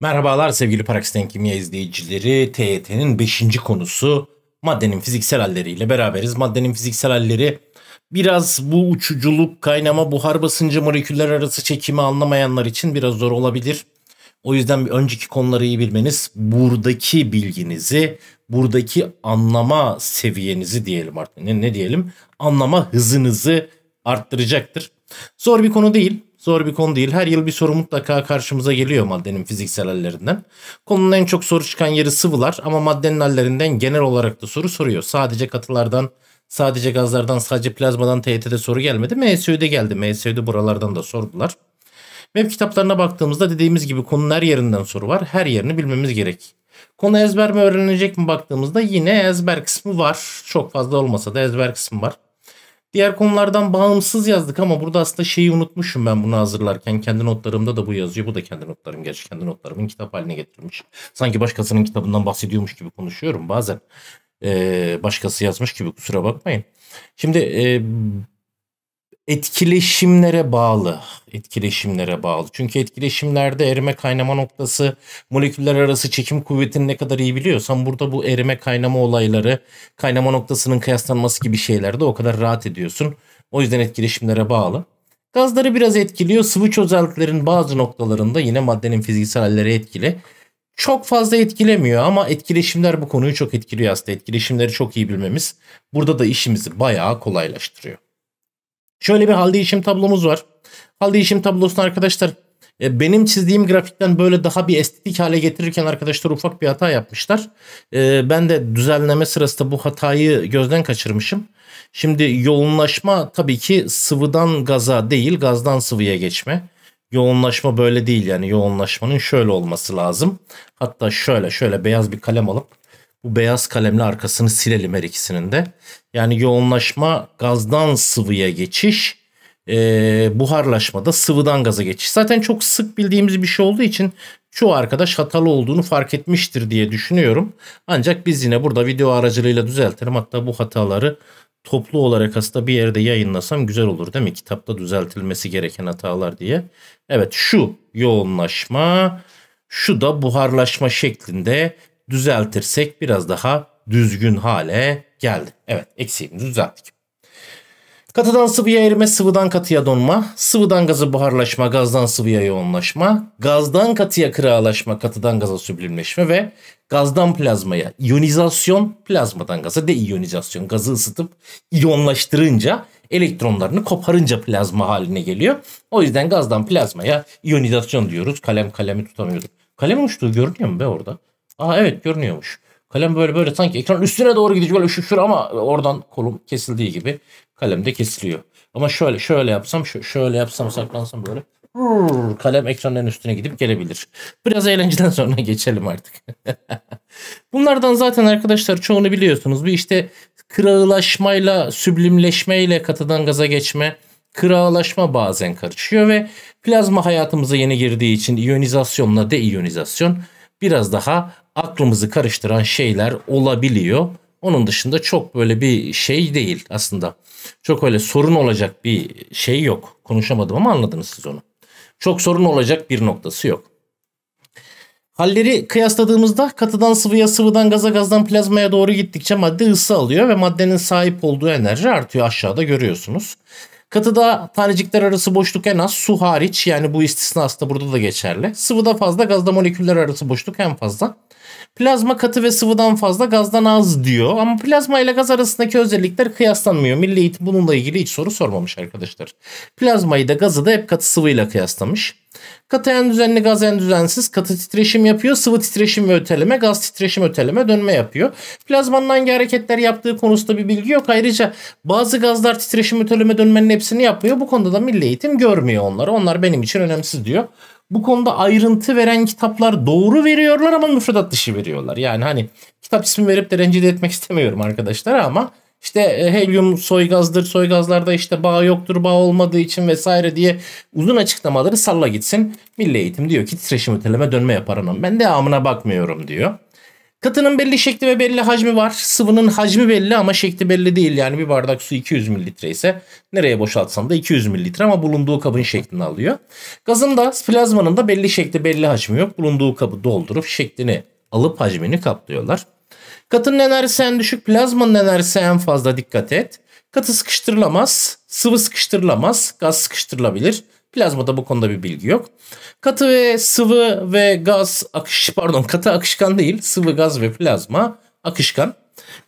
Merhabalar sevgili Paraksiten Kimya izleyicileri. TYT'nin 5. konusu maddenin fiziksel halleriyle beraberiz. Maddenin fiziksel halleri biraz bu uçuculuk, kaynama, buhar basıncı, moleküller arası çekimi anlamayanlar için biraz zor olabilir. O yüzden bir önceki konuları iyi bilmeniz, buradaki bilginizi, buradaki anlama seviyenizi diyelim artık. Ne, ne diyelim? Anlama hızınızı arttıracaktır. Zor bir konu değil. Zor bir konu değil. Her yıl bir soru mutlaka karşımıza geliyor maddenin fiziksel hallerinden. Konunun en çok soru çıkan yeri sıvılar ama maddenin hallerinden genel olarak da soru soruyor. Sadece katılardan, sadece gazlardan, sadece plazmadan TYT'de soru gelmedi. MSÜ'de geldi. MSÜ'de buralardan da sordular. Web kitaplarına baktığımızda dediğimiz gibi konunun her yerinden soru var. Her yerini bilmemiz gerek. Konu ezber mi öğrenilecek mi baktığımızda yine ezber kısmı var. Çok fazla olmasa da ezber kısmı var. Diğer konulardan bağımsız yazdık ama burada aslında şeyi unutmuşum ben bunu hazırlarken. Kendi notlarımda da bu yazıyor. Bu da kendi notlarım. Gerçi kendi notlarımın kitap haline getirmiş. Sanki başkasının kitabından bahsediyormuş gibi konuşuyorum bazen. Ee, başkası yazmış gibi kusura bakmayın. Şimdi e, etkileşimlere bağlı. Etkileşimlere bağlı. Çünkü etkileşimlerde erime kaynama noktası moleküller arası çekim kuvvetini ne kadar iyi biliyorsan burada bu erime kaynama olayları kaynama noktasının kıyaslanması gibi şeylerde o kadar rahat ediyorsun. O yüzden etkileşimlere bağlı. Gazları biraz etkiliyor. Sıvı çözeltilerin bazı noktalarında yine maddenin fiziksel halleri etkili. Çok fazla etkilemiyor ama etkileşimler bu konuyu çok etkiliyor aslında. Etkileşimleri çok iyi bilmemiz burada da işimizi bayağı kolaylaştırıyor. Şöyle bir hal değişim tablomuz var. Hal değişim tablosunu arkadaşlar e, benim çizdiğim grafikten böyle daha bir estetik hale getirirken arkadaşlar ufak bir hata yapmışlar. E, ben de düzenleme sırasında bu hatayı gözden kaçırmışım. Şimdi yoğunlaşma tabii ki sıvıdan gaza değil gazdan sıvıya geçme. Yoğunlaşma böyle değil yani yoğunlaşmanın şöyle olması lazım. Hatta şöyle şöyle beyaz bir kalem alıp bu beyaz kalemle arkasını silelim her ikisinin de. Yani yoğunlaşma gazdan sıvıya geçiş, e, da sıvıdan gaza geçiş. Zaten çok sık bildiğimiz bir şey olduğu için çoğu arkadaş hatalı olduğunu fark etmiştir diye düşünüyorum. Ancak biz yine burada video aracılığıyla düzeltelim. Hatta bu hataları toplu olarak aslında bir yerde yayınlasam güzel olur değil mi? Kitapta düzeltilmesi gereken hatalar diye. Evet şu yoğunlaşma, şu da buharlaşma şeklinde düzeltirsek biraz daha düzgün hale geldi. Evet eksiğimizi düzelttik. Katıdan sıvıya erime, sıvıdan katıya donma, sıvıdan gazı buharlaşma, gazdan sıvıya yoğunlaşma, gazdan katıya kırağalaşma, katıdan gaza süblimleşme ve gazdan plazmaya iyonizasyon, plazmadan gaza iyonizasyon. Gazı ısıtıp iyonlaştırınca elektronlarını koparınca plazma haline geliyor. O yüzden gazdan plazmaya iyonizasyon diyoruz. Kalem kalemi tutamıyordu. Kalem uçtuğu görünüyor mu be orada? Aa evet görünüyormuş. Kalem böyle böyle sanki ekran üstüne doğru gidecek böyle şükür ama oradan kolum kesildiği gibi kalem de kesiliyor. Ama şöyle şöyle yapsam şöyle yapsam saklansam böyle kalem ekranın üstüne gidip gelebilir. Biraz eğlenceden sonra geçelim artık. Bunlardan zaten arkadaşlar çoğunu biliyorsunuz. Bir işte kırağılaşmayla, süblimleşmeyle katıdan gaza geçme, kırağılaşma bazen karışıyor ve plazma hayatımıza yeni girdiği için iyonizasyonla deiyonizasyon biraz daha aklımızı karıştıran şeyler olabiliyor. Onun dışında çok böyle bir şey değil aslında. Çok öyle sorun olacak bir şey yok. Konuşamadım ama anladınız siz onu. Çok sorun olacak bir noktası yok. Halleri kıyasladığımızda katıdan sıvıya, sıvıdan gaza, gazdan plazmaya doğru gittikçe madde ısı alıyor ve maddenin sahip olduğu enerji artıyor aşağıda görüyorsunuz. Katıda tanecikler arası boşluk en az su hariç yani bu istisna aslında burada da geçerli. Sıvıda fazla gazda moleküller arası boşluk en fazla. Plazma katı ve sıvıdan fazla gazdan az diyor ama plazma ile gaz arasındaki özellikler kıyaslanmıyor. Milli Eğitim bununla ilgili hiç soru sormamış arkadaşlar. Plazmayı da gazı da hep katı sıvıyla kıyaslamış. Katı en düzenli gaz en düzensiz katı titreşim yapıyor. Sıvı titreşim ve öteleme gaz titreşim öteleme dönme yapıyor. Plazmanın hangi hareketler yaptığı konusunda bir bilgi yok. Ayrıca bazı gazlar titreşim öteleme dönmenin hepsini yapıyor. Bu konuda da milli eğitim görmüyor onları. Onlar benim için önemsiz diyor bu konuda ayrıntı veren kitaplar doğru veriyorlar ama müfredat dışı veriyorlar. Yani hani kitap ismi verip de rencide etmek istemiyorum arkadaşlar ama işte e, helyum soygazdır, soygazlarda işte bağ yoktur, bağ olmadığı için vesaire diye uzun açıklamaları salla gitsin. Milli Eğitim diyor ki titreşim öteleme dönme yaparım ben amına bakmıyorum diyor. Katının belli şekli ve belli hacmi var. Sıvının hacmi belli ama şekli belli değil. Yani bir bardak su 200 mililitre ise nereye boşaltsam da 200 mililitre ama bulunduğu kabın şeklini alıyor. Gazın da plazmanın da belli şekli belli hacmi yok. Bulunduğu kabı doldurup şeklini alıp hacmini kaplıyorlar. Katının enerjisi en düşük, plazmanın enerjisi en fazla dikkat et. Katı sıkıştırılamaz, sıvı sıkıştırılamaz, gaz sıkıştırılabilir. Plazmada bu konuda bir bilgi yok. Katı ve sıvı ve gaz akış pardon katı akışkan değil sıvı gaz ve plazma akışkan.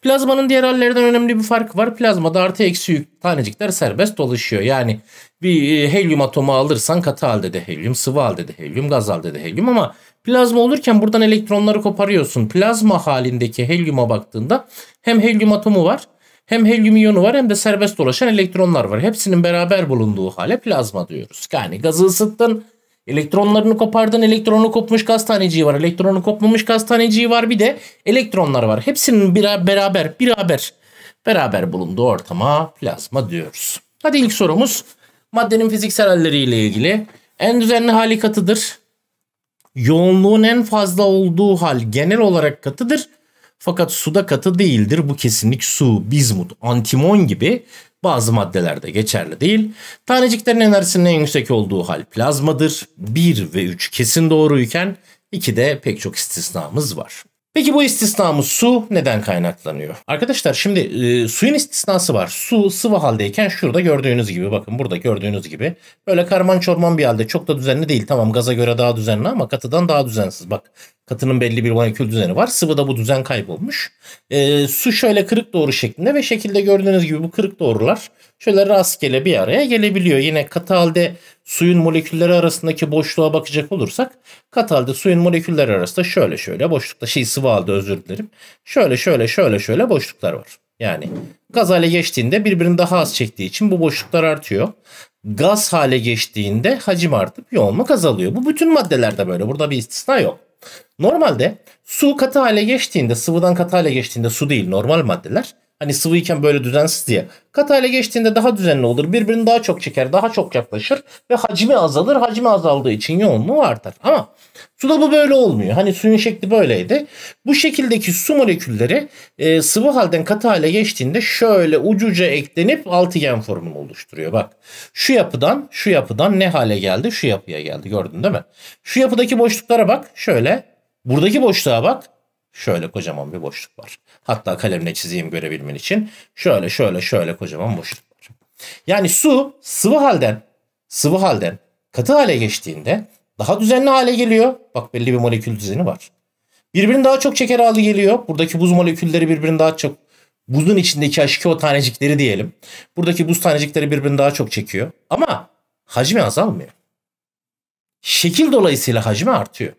Plazmanın diğer hallerinden önemli bir farkı var. Plazmada artı eksi yük tanecikler serbest dolaşıyor. Yani bir e, helyum atomu alırsan katı halde de helyum, sıvı halde de helyum, gaz halde de helyum ama plazma olurken buradan elektronları koparıyorsun. Plazma halindeki helyuma baktığında hem helyum atomu var hem helyum iyonu var hem de serbest dolaşan elektronlar var. Hepsinin beraber bulunduğu hale plazma diyoruz. Yani gazı ısıttın, elektronlarını kopardın, elektronu kopmuş gaz taneciği var, elektronu kopmamış gaz taneciği var bir de elektronlar var. Hepsinin bir beraber, beraber, beraber bulunduğu ortama plazma diyoruz. Hadi ilk sorumuz maddenin fiziksel halleriyle ilgili. En düzenli hali katıdır. Yoğunluğun en fazla olduğu hal genel olarak katıdır. Fakat suda katı değildir. Bu kesinlik su, bizmut, antimon gibi bazı maddelerde geçerli değil. Taneciklerin enerjisinin en yüksek olduğu hal plazmadır. 1 ve 3 kesin doğruyken de pek çok istisnamız var. Peki bu istisnamız su neden kaynaklanıyor? Arkadaşlar şimdi e, suyun istisnası var. Su sıvı haldeyken şurada gördüğünüz gibi bakın burada gördüğünüz gibi böyle karman çorman bir halde çok da düzenli değil. Tamam gaza göre daha düzenli ama katıdan daha düzensiz. Bak Katının belli bir molekül düzeni var. Sıvıda bu düzen kaybolmuş. E, su şöyle kırık doğru şeklinde ve şekilde gördüğünüz gibi bu kırık doğrular şöyle rastgele bir araya gelebiliyor. Yine katı halde suyun molekülleri arasındaki boşluğa bakacak olursak katı halde suyun molekülleri arasında şöyle şöyle boşlukta şey sıvı halde özür dilerim. Şöyle şöyle şöyle şöyle boşluklar var. Yani gaz hale geçtiğinde birbirini daha az çektiği için bu boşluklar artıyor. Gaz hale geçtiğinde hacim artıp yoğunluk azalıyor. Bu bütün maddelerde böyle. Burada bir istisna yok. Normalde su katı hale geçtiğinde, sıvıdan katı hale geçtiğinde su değil normal maddeler Hani sıvıyken böyle düzensiz diye. Kat hale geçtiğinde daha düzenli olur. Birbirini daha çok çeker, daha çok yaklaşır ve hacmi azalır. Hacmi azaldığı için yoğunluğu artar. Ama suda bu böyle olmuyor. Hani suyun şekli böyleydi. Bu şekildeki su molekülleri e, sıvı halden katı hale geçtiğinde şöyle ucuca eklenip altıgen formunu oluşturuyor. Bak şu yapıdan şu yapıdan ne hale geldi? Şu yapıya geldi. Gördün değil mi? Şu yapıdaki boşluklara bak. Şöyle. Buradaki boşluğa bak. Şöyle kocaman bir boşluk var. Hatta kalemle çizeyim görebilmen için. Şöyle şöyle şöyle kocaman boşluk var. Yani su sıvı halden sıvı halden katı hale geçtiğinde daha düzenli hale geliyor. Bak belli bir molekül düzeni var. Birbirini daha çok çeker hale geliyor. Buradaki buz molekülleri birbirini daha çok buzun içindeki h o tanecikleri diyelim. Buradaki buz tanecikleri birbirini daha çok çekiyor. Ama hacmi azalmıyor. Şekil dolayısıyla hacmi artıyor.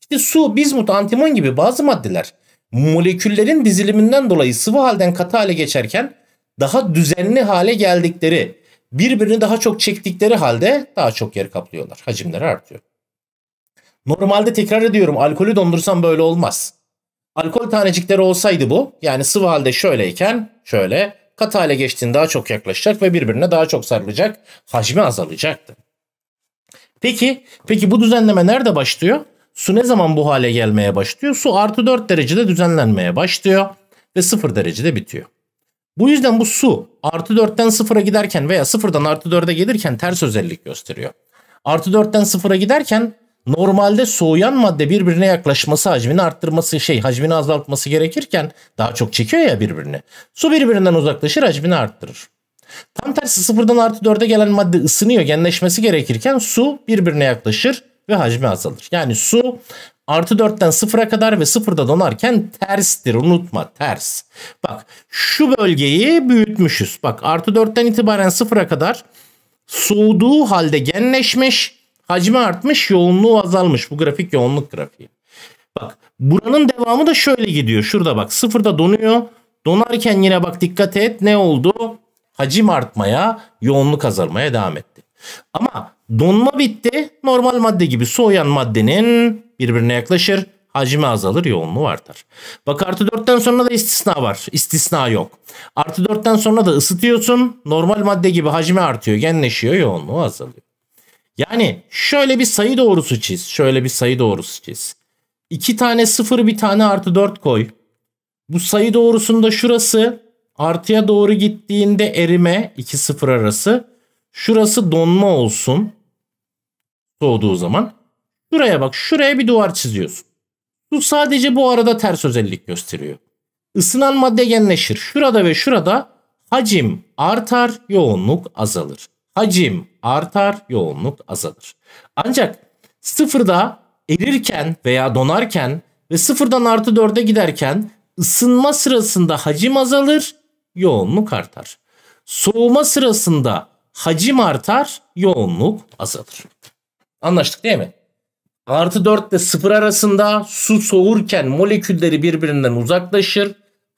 İşte su, bizmut, antimon gibi bazı maddeler moleküllerin diziliminden dolayı sıvı halden katı hale geçerken daha düzenli hale geldikleri, birbirini daha çok çektikleri halde daha çok yer kaplıyorlar. Hacimleri artıyor. Normalde tekrar ediyorum alkolü dondursam böyle olmaz. Alkol tanecikleri olsaydı bu yani sıvı halde şöyleyken şöyle katı hale geçtiğinde daha çok yaklaşacak ve birbirine daha çok sarılacak. Hacmi azalacaktı. Peki, peki bu düzenleme nerede başlıyor? Su ne zaman bu hale gelmeye başlıyor? Su artı 4 derecede düzenlenmeye başlıyor ve 0 derecede bitiyor. Bu yüzden bu su artı 4'ten 0'a giderken veya 0'dan artı 4'e gelirken ters özellik gösteriyor. Artı 4'ten 0'a giderken normalde soğuyan madde birbirine yaklaşması hacmini arttırması şey hacmini azaltması gerekirken daha çok çekiyor ya birbirini. Su birbirinden uzaklaşır hacmini arttırır. Tam tersi sıfırdan artı dörde gelen madde ısınıyor genleşmesi gerekirken su birbirine yaklaşır ve hacmi azalır. Yani su artı 4'ten 0'a kadar ve 0'da donarken terstir unutma ters. Bak şu bölgeyi büyütmüşüz. Bak artı 4'ten itibaren 0'a kadar soğuduğu halde genleşmiş hacmi artmış yoğunluğu azalmış. Bu grafik yoğunluk grafiği. Bak buranın devamı da şöyle gidiyor. Şurada bak sıfırda donuyor. Donarken yine bak dikkat et ne oldu? Hacim artmaya, yoğunluk azalmaya devam etti. Ama donma bitti. Normal madde gibi soğuyan maddenin birbirine yaklaşır. Hacmi azalır, yoğunluğu artar. Bak artı 4'ten sonra da istisna var. İstisna yok. Artı 4'ten sonra da ısıtıyorsun. Normal madde gibi hacmi artıyor, genleşiyor, yoğunluğu azalıyor. Yani şöyle bir sayı doğrusu çiz. Şöyle bir sayı doğrusu çiz. İki tane sıfır bir tane artı 4 koy. Bu sayı doğrusunda şurası artıya doğru gittiğinde erime 2 sıfır arası. Şurası donma olsun. Soğuduğu zaman. Şuraya bak. Şuraya bir duvar çiziyorsun. Su sadece bu arada ters özellik gösteriyor. Isınan madde genleşir. Şurada ve şurada hacim artar, yoğunluk azalır. Hacim artar, yoğunluk azalır. Ancak sıfırda erirken veya donarken ve sıfırdan artı 4'e giderken ısınma sırasında hacim azalır, yoğunluk artar. Soğuma sırasında hacim artar, yoğunluk azalır. Anlaştık değil mi? Artı 4 ile 0 arasında su soğurken molekülleri birbirinden uzaklaşır.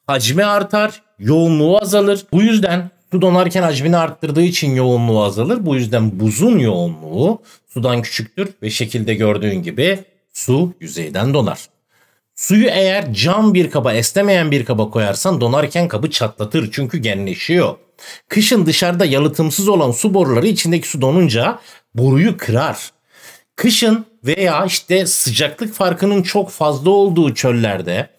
Hacmi artar, yoğunluğu azalır. Bu yüzden su donarken hacmini arttırdığı için yoğunluğu azalır. Bu yüzden buzun yoğunluğu sudan küçüktür ve şekilde gördüğün gibi su yüzeyden donar. Suyu eğer cam bir kaba, esnemeyen bir kaba koyarsan donarken kabı çatlatır çünkü genleşiyor. Kışın dışarıda yalıtımsız olan su boruları içindeki su donunca boruyu kırar. Kışın veya işte sıcaklık farkının çok fazla olduğu çöllerde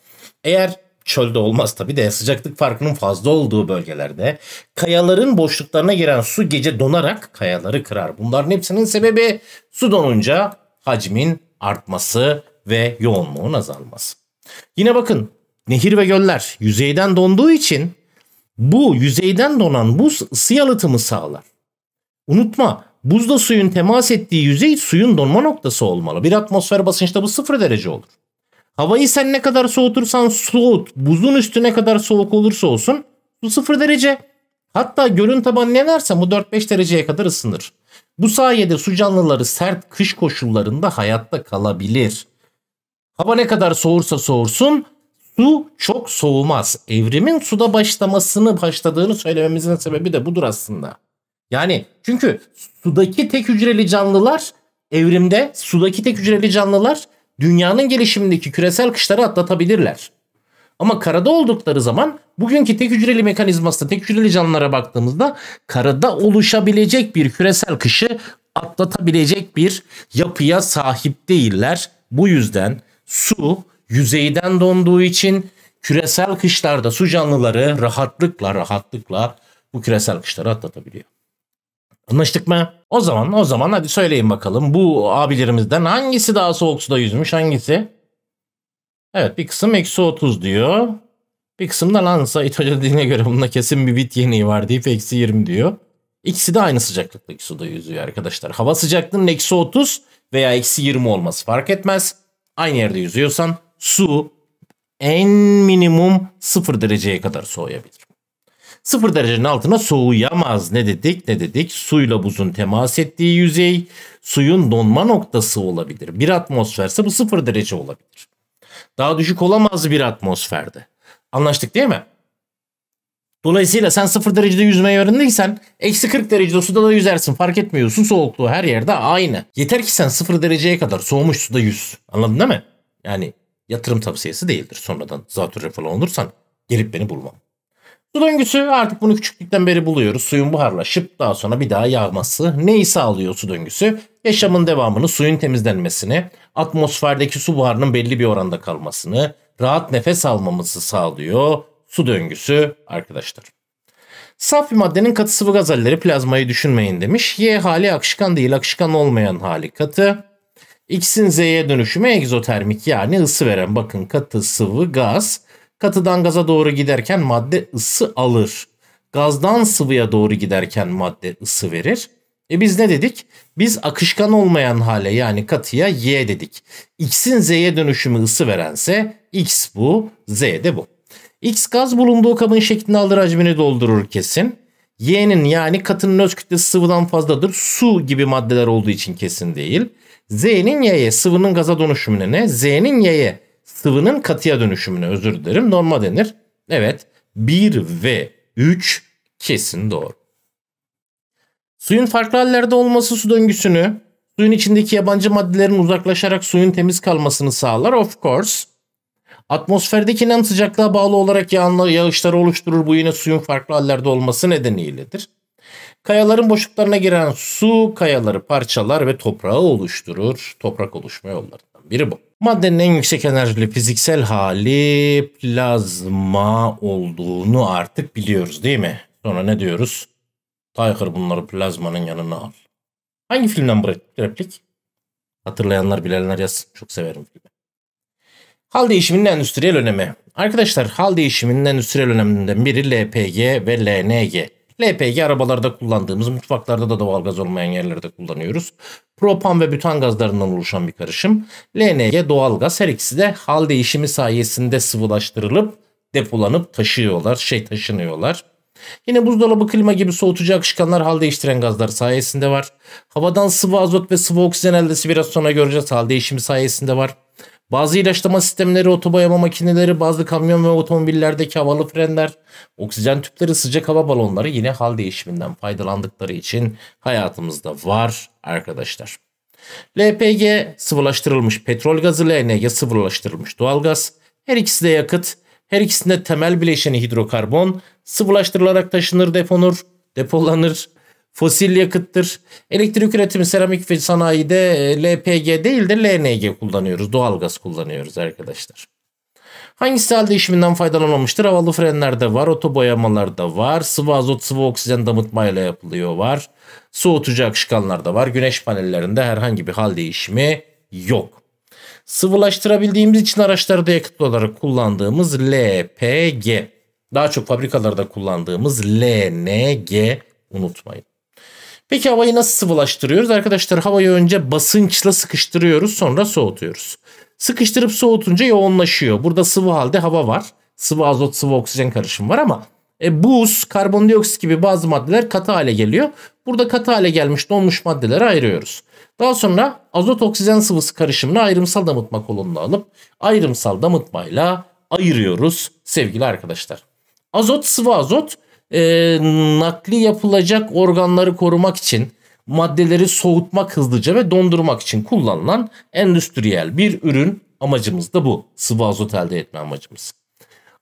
eğer çölde olmaz tabi de sıcaklık farkının fazla olduğu bölgelerde kayaların boşluklarına giren su gece donarak kayaları kırar. Bunların hepsinin sebebi su donunca hacmin artması ve yoğunluğun azalması. Yine bakın nehir ve göller yüzeyden donduğu için bu yüzeyden donan buz ısı yalıtımı sağlar. Unutma buzda suyun temas ettiği yüzey suyun donma noktası olmalı. Bir atmosfer basınçta bu sıfır derece olur. Havayı sen ne kadar soğutursan soğut, buzun üstü ne kadar soğuk olursa olsun bu sıfır derece. Hatta gölün tabanı ne derse bu 4-5 dereceye kadar ısınır. Bu sayede su canlıları sert kış koşullarında hayatta kalabilir. Hava ne kadar soğursa soğursun su çok soğumaz. Evrimin suda başlamasını başladığını söylememizin sebebi de budur aslında. Yani çünkü sudaki tek hücreli canlılar evrimde sudaki tek hücreli canlılar dünyanın gelişimindeki küresel kışları atlatabilirler. Ama karada oldukları zaman bugünkü tek hücreli mekanizmasına, tek hücreli canlılara baktığımızda karada oluşabilecek bir küresel kışı atlatabilecek bir yapıya sahip değiller. Bu yüzden su yüzeyden donduğu için küresel kışlarda su canlıları rahatlıkla rahatlıkla bu küresel kışları atlatabiliyor. Anlaştık mı? O zaman o zaman hadi söyleyin bakalım bu abilerimizden hangisi daha soğuk suda yüzmüş hangisi? Evet bir kısım eksi 30 diyor. Bir kısım da lan Sait Hoca dediğine göre bunda kesin bir bit yeniği var deyip eksi 20 diyor. İkisi de aynı sıcaklıktaki suda yüzüyor arkadaşlar. Hava sıcaklığının eksi 30 veya eksi 20 olması fark etmez. Aynı yerde yüzüyorsan su en minimum 0 dereceye kadar soğuyabilir. 0 derecenin altına soğuyamaz. Ne dedik ne dedik? Suyla buzun temas ettiği yüzey suyun donma noktası olabilir. Bir atmosferse bu 0 derece olabilir. Daha düşük olamaz bir atmosferde. Anlaştık değil mi? Dolayısıyla sen 0 derecede yüzmeyi öğrendiysen eksi 40 derecede suda da yüzersin fark etmiyor. Su soğukluğu her yerde aynı. Yeter ki sen 0 dereceye kadar soğumuş suda yüz. Anladın değil mi? Yani Yatırım tavsiyesi değildir. Sonradan zatürre falan olursan gelip beni bulmam. Su döngüsü artık bunu küçüklükten beri buluyoruz. Suyun buharlaşıp daha sonra bir daha yağması. Neyi sağlıyor su döngüsü? Yaşamın devamını, suyun temizlenmesini, atmosferdeki su buharının belli bir oranda kalmasını, rahat nefes almamızı sağlıyor su döngüsü arkadaşlar. Saf bir maddenin katı sıvı gaz plazmayı düşünmeyin demiş. Y hali akışkan değil akışkan olmayan hali katı. X'in Z'ye dönüşümü egzotermik yani ısı veren. Bakın katı sıvı gaz. Katıdan gaza doğru giderken madde ısı alır. Gazdan sıvıya doğru giderken madde ısı verir. E biz ne dedik? Biz akışkan olmayan hale yani katıya Y dedik. X'in Z'ye dönüşümü ısı verense X bu, Z de bu. X gaz bulunduğu kabın şeklini alır hacmini doldurur kesin. Y'nin yani katının öz kütlesi sıvıdan fazladır. Su gibi maddeler olduğu için kesin değil. Z'nin y'ye sıvının gaza dönüşümüne ne? Z'nin y'ye sıvının katıya dönüşümüne özür dilerim. Norma denir. Evet 1 ve 3 kesin doğru. Suyun farklı hallerde olması su döngüsünü, suyun içindeki yabancı maddelerin uzaklaşarak suyun temiz kalmasını sağlar of course. Atmosferdeki nem sıcaklığa bağlı olarak yağışları oluşturur bu yine suyun farklı hallerde olması nedeniyledir. Kayaların boşluklarına giren su kayaları parçalar ve toprağı oluşturur. Toprak oluşma yollarından biri bu. Maddenin en yüksek enerjili fiziksel hali plazma olduğunu artık biliyoruz değil mi? Sonra ne diyoruz? Tiger bunları plazmanın yanına al. Hangi filmden bu replik? Hatırlayanlar bilenler yaz. Çok severim filmi. Hal değişiminin endüstriyel önemi. Arkadaşlar hal değişiminin endüstriyel öneminden biri LPG ve LNG. LPG arabalarda kullandığımız, mutfaklarda da doğalgaz olmayan yerlerde kullanıyoruz. Propan ve bütan gazlarından oluşan bir karışım. LNG, doğalgaz her ikisi de hal değişimi sayesinde sıvılaştırılıp depolanıp taşıyorlar, şey taşınıyorlar. Yine buzdolabı klima gibi soğutucu akışkanlar hal değiştiren gazlar sayesinde var. Havadan sıvı azot ve sıvı oksijen eldesi biraz sonra göreceğiz hal değişimi sayesinde var. Bazı ilaçlama sistemleri, otoboyama makineleri, bazı kamyon ve otomobillerdeki havalı frenler, oksijen tüpleri, sıcak hava balonları yine hal değişiminden faydalandıkları için hayatımızda var arkadaşlar. LPG sıvılaştırılmış petrol gazı, LNG sıvılaştırılmış doğalgaz. Her ikisi de yakıt. Her ikisinde temel bileşeni hidrokarbon sıvılaştırılarak taşınır, deponur, depolanır fosil yakıttır. Elektrik üretimi seramik ve sanayide e, LPG değil de LNG kullanıyoruz. Doğalgaz kullanıyoruz arkadaşlar. Hangisi halde işiminden faydalanmamıştır? Havalı frenler de var, oto boyamalar da var, sıvı azot, sıvı oksijen damıtmayla yapılıyor var, soğutucu akışkanlar da var, güneş panellerinde herhangi bir hal değişimi yok. Sıvılaştırabildiğimiz için araçlarda yakıt olarak kullandığımız LPG, daha çok fabrikalarda kullandığımız LNG unutmayın. Peki havayı nasıl sıvılaştırıyoruz? Arkadaşlar havayı önce basınçla sıkıştırıyoruz sonra soğutuyoruz. Sıkıştırıp soğutunca yoğunlaşıyor. Burada sıvı halde hava var. Sıvı azot sıvı oksijen karışımı var ama e, buz, karbondioksit gibi bazı maddeler katı hale geliyor. Burada katı hale gelmiş donmuş maddeleri ayırıyoruz. Daha sonra azot oksijen sıvısı karışımını ayrımsal damıtma kolonuna alıp ayrımsal damıtmayla ayırıyoruz sevgili arkadaşlar. Azot sıvı azot e, nakli yapılacak organları korumak için maddeleri soğutmak hızlıca ve dondurmak için kullanılan endüstriyel bir ürün amacımız da bu. Sıvı azot elde etme amacımız.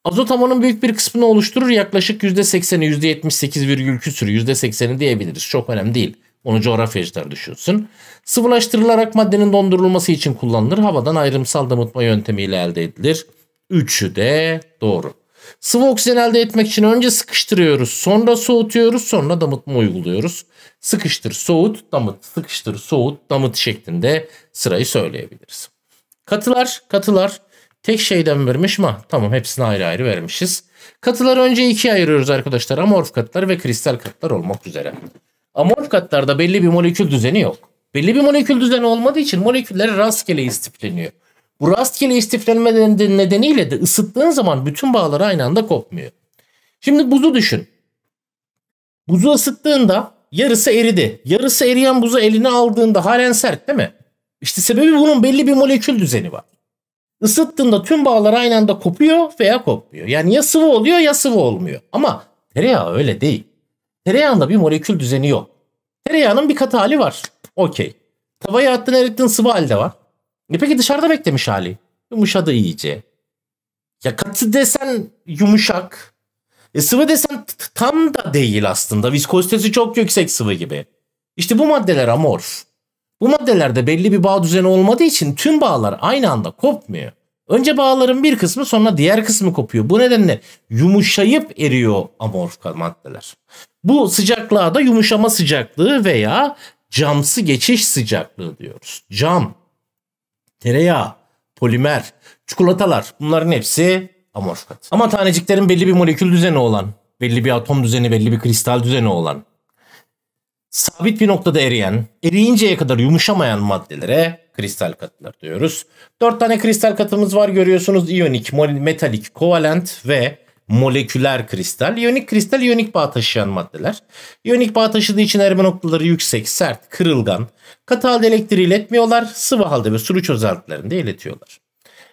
Azot havanın büyük bir kısmını oluşturur. Yaklaşık %80'i %78,2 küsürü %80'i diyebiliriz. Çok önemli değil. Onu coğrafyacılar düşünsün. Sıvılaştırılarak maddenin dondurulması için kullanılır. Havadan ayrımsal damıtma yöntemiyle elde edilir. Üçü de doğru. Sıvı oksijen elde etmek için önce sıkıştırıyoruz. Sonra soğutuyoruz. Sonra damıtma uyguluyoruz. Sıkıştır, soğut, damıt. Sıkıştır, soğut, damıt şeklinde sırayı söyleyebiliriz. Katılar, katılar tek şeyden vermiş mi? Tamam hepsini ayrı ayrı vermişiz. Katılar önce ikiye ayırıyoruz arkadaşlar. Amorf katlar ve kristal katlar olmak üzere. Amorf katlarda belli bir molekül düzeni yok. Belli bir molekül düzeni olmadığı için moleküller rastgele istifleniyor. Bu rastgele istiflenme nedeniyle de ısıttığın zaman bütün bağlar aynı anda kopmuyor. Şimdi buzu düşün. Buzu ısıttığında yarısı eridi. Yarısı eriyen buzu eline aldığında halen sert değil mi? İşte sebebi bunun belli bir molekül düzeni var. Isıttığında tüm bağlar aynı anda kopuyor veya kopmuyor. Yani ya sıvı oluyor ya sıvı olmuyor. Ama tereyağı öyle değil. Tereyağında bir molekül düzeni yok. Tereyağının bir kat hali var. Okey. Tavaya attın erittin sıvı halde var. E peki dışarıda beklemiş hali. Yumuşadı iyice. Ya katı desen yumuşak. E sıvı desen tam da değil aslında. Viskozitesi çok yüksek sıvı gibi. İşte bu maddeler amorf. Bu maddelerde belli bir bağ düzeni olmadığı için tüm bağlar aynı anda kopmuyor. Önce bağların bir kısmı sonra diğer kısmı kopuyor. Bu nedenle yumuşayıp eriyor amorf maddeler. Bu sıcaklığa da yumuşama sıcaklığı veya camsı geçiş sıcaklığı diyoruz. Cam tereyağı, polimer, çikolatalar bunların hepsi amorf katı. Ama taneciklerin belli bir molekül düzeni olan, belli bir atom düzeni, belli bir kristal düzeni olan, sabit bir noktada eriyen, eriyinceye kadar yumuşamayan maddelere kristal katılar diyoruz. Dört tane kristal katımız var görüyorsunuz. İyonik, metalik, kovalent ve moleküler kristal. yonik kristal yonik bağ taşıyan maddeler. yonik bağ taşıdığı için erime noktaları yüksek, sert, kırılgan. Katı halde elektriği iletmiyorlar. Sıvı halde ve sulu çözeltilerinde iletiyorlar.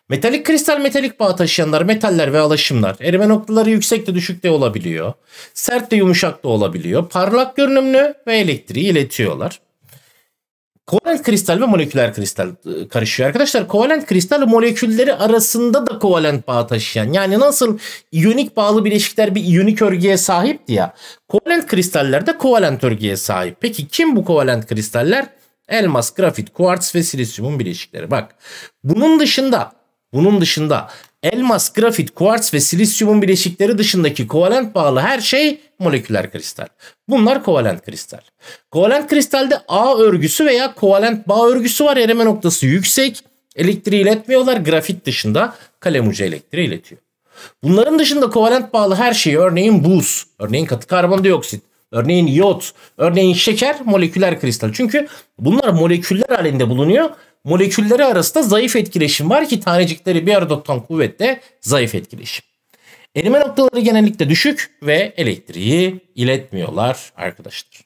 Metalik kristal metalik bağ taşıyanlar metaller ve alaşımlar. Erime noktaları yüksek de düşük de olabiliyor. Sert de yumuşak da olabiliyor. Parlak görünümlü ve elektriği iletiyorlar. Kovalent kristal ve moleküler kristal e, karışıyor. Arkadaşlar kovalent kristal molekülleri arasında da kovalent bağ taşıyan yani nasıl iyonik bağlı bileşikler bir iyonik örgüye sahipti ya. Kovalent kristaller de kovalent örgüye sahip. Peki kim bu kovalent kristaller? Elmas, grafit, kuarts ve silisyumun bileşikleri. Bak bunun dışında bunun dışında elmas, grafit, kuarts ve silisyumun bileşikleri dışındaki kovalent bağlı her şey moleküler kristal. Bunlar kovalent kristal. Kovalent kristalde A örgüsü veya kovalent bağ örgüsü var. Erime noktası yüksek. Elektriği iletmiyorlar. Grafit dışında kalem ucu elektriği iletiyor. Bunların dışında kovalent bağlı her şeyi örneğin buz, örneğin katı karbondioksit, örneğin iot, örneğin şeker moleküler kristal. Çünkü bunlar moleküller halinde bulunuyor. Molekülleri arasında zayıf etkileşim var ki tanecikleri bir arada tutan kuvvette zayıf etkileşim. Erime noktaları genellikle düşük ve elektriği iletmiyorlar arkadaşlar.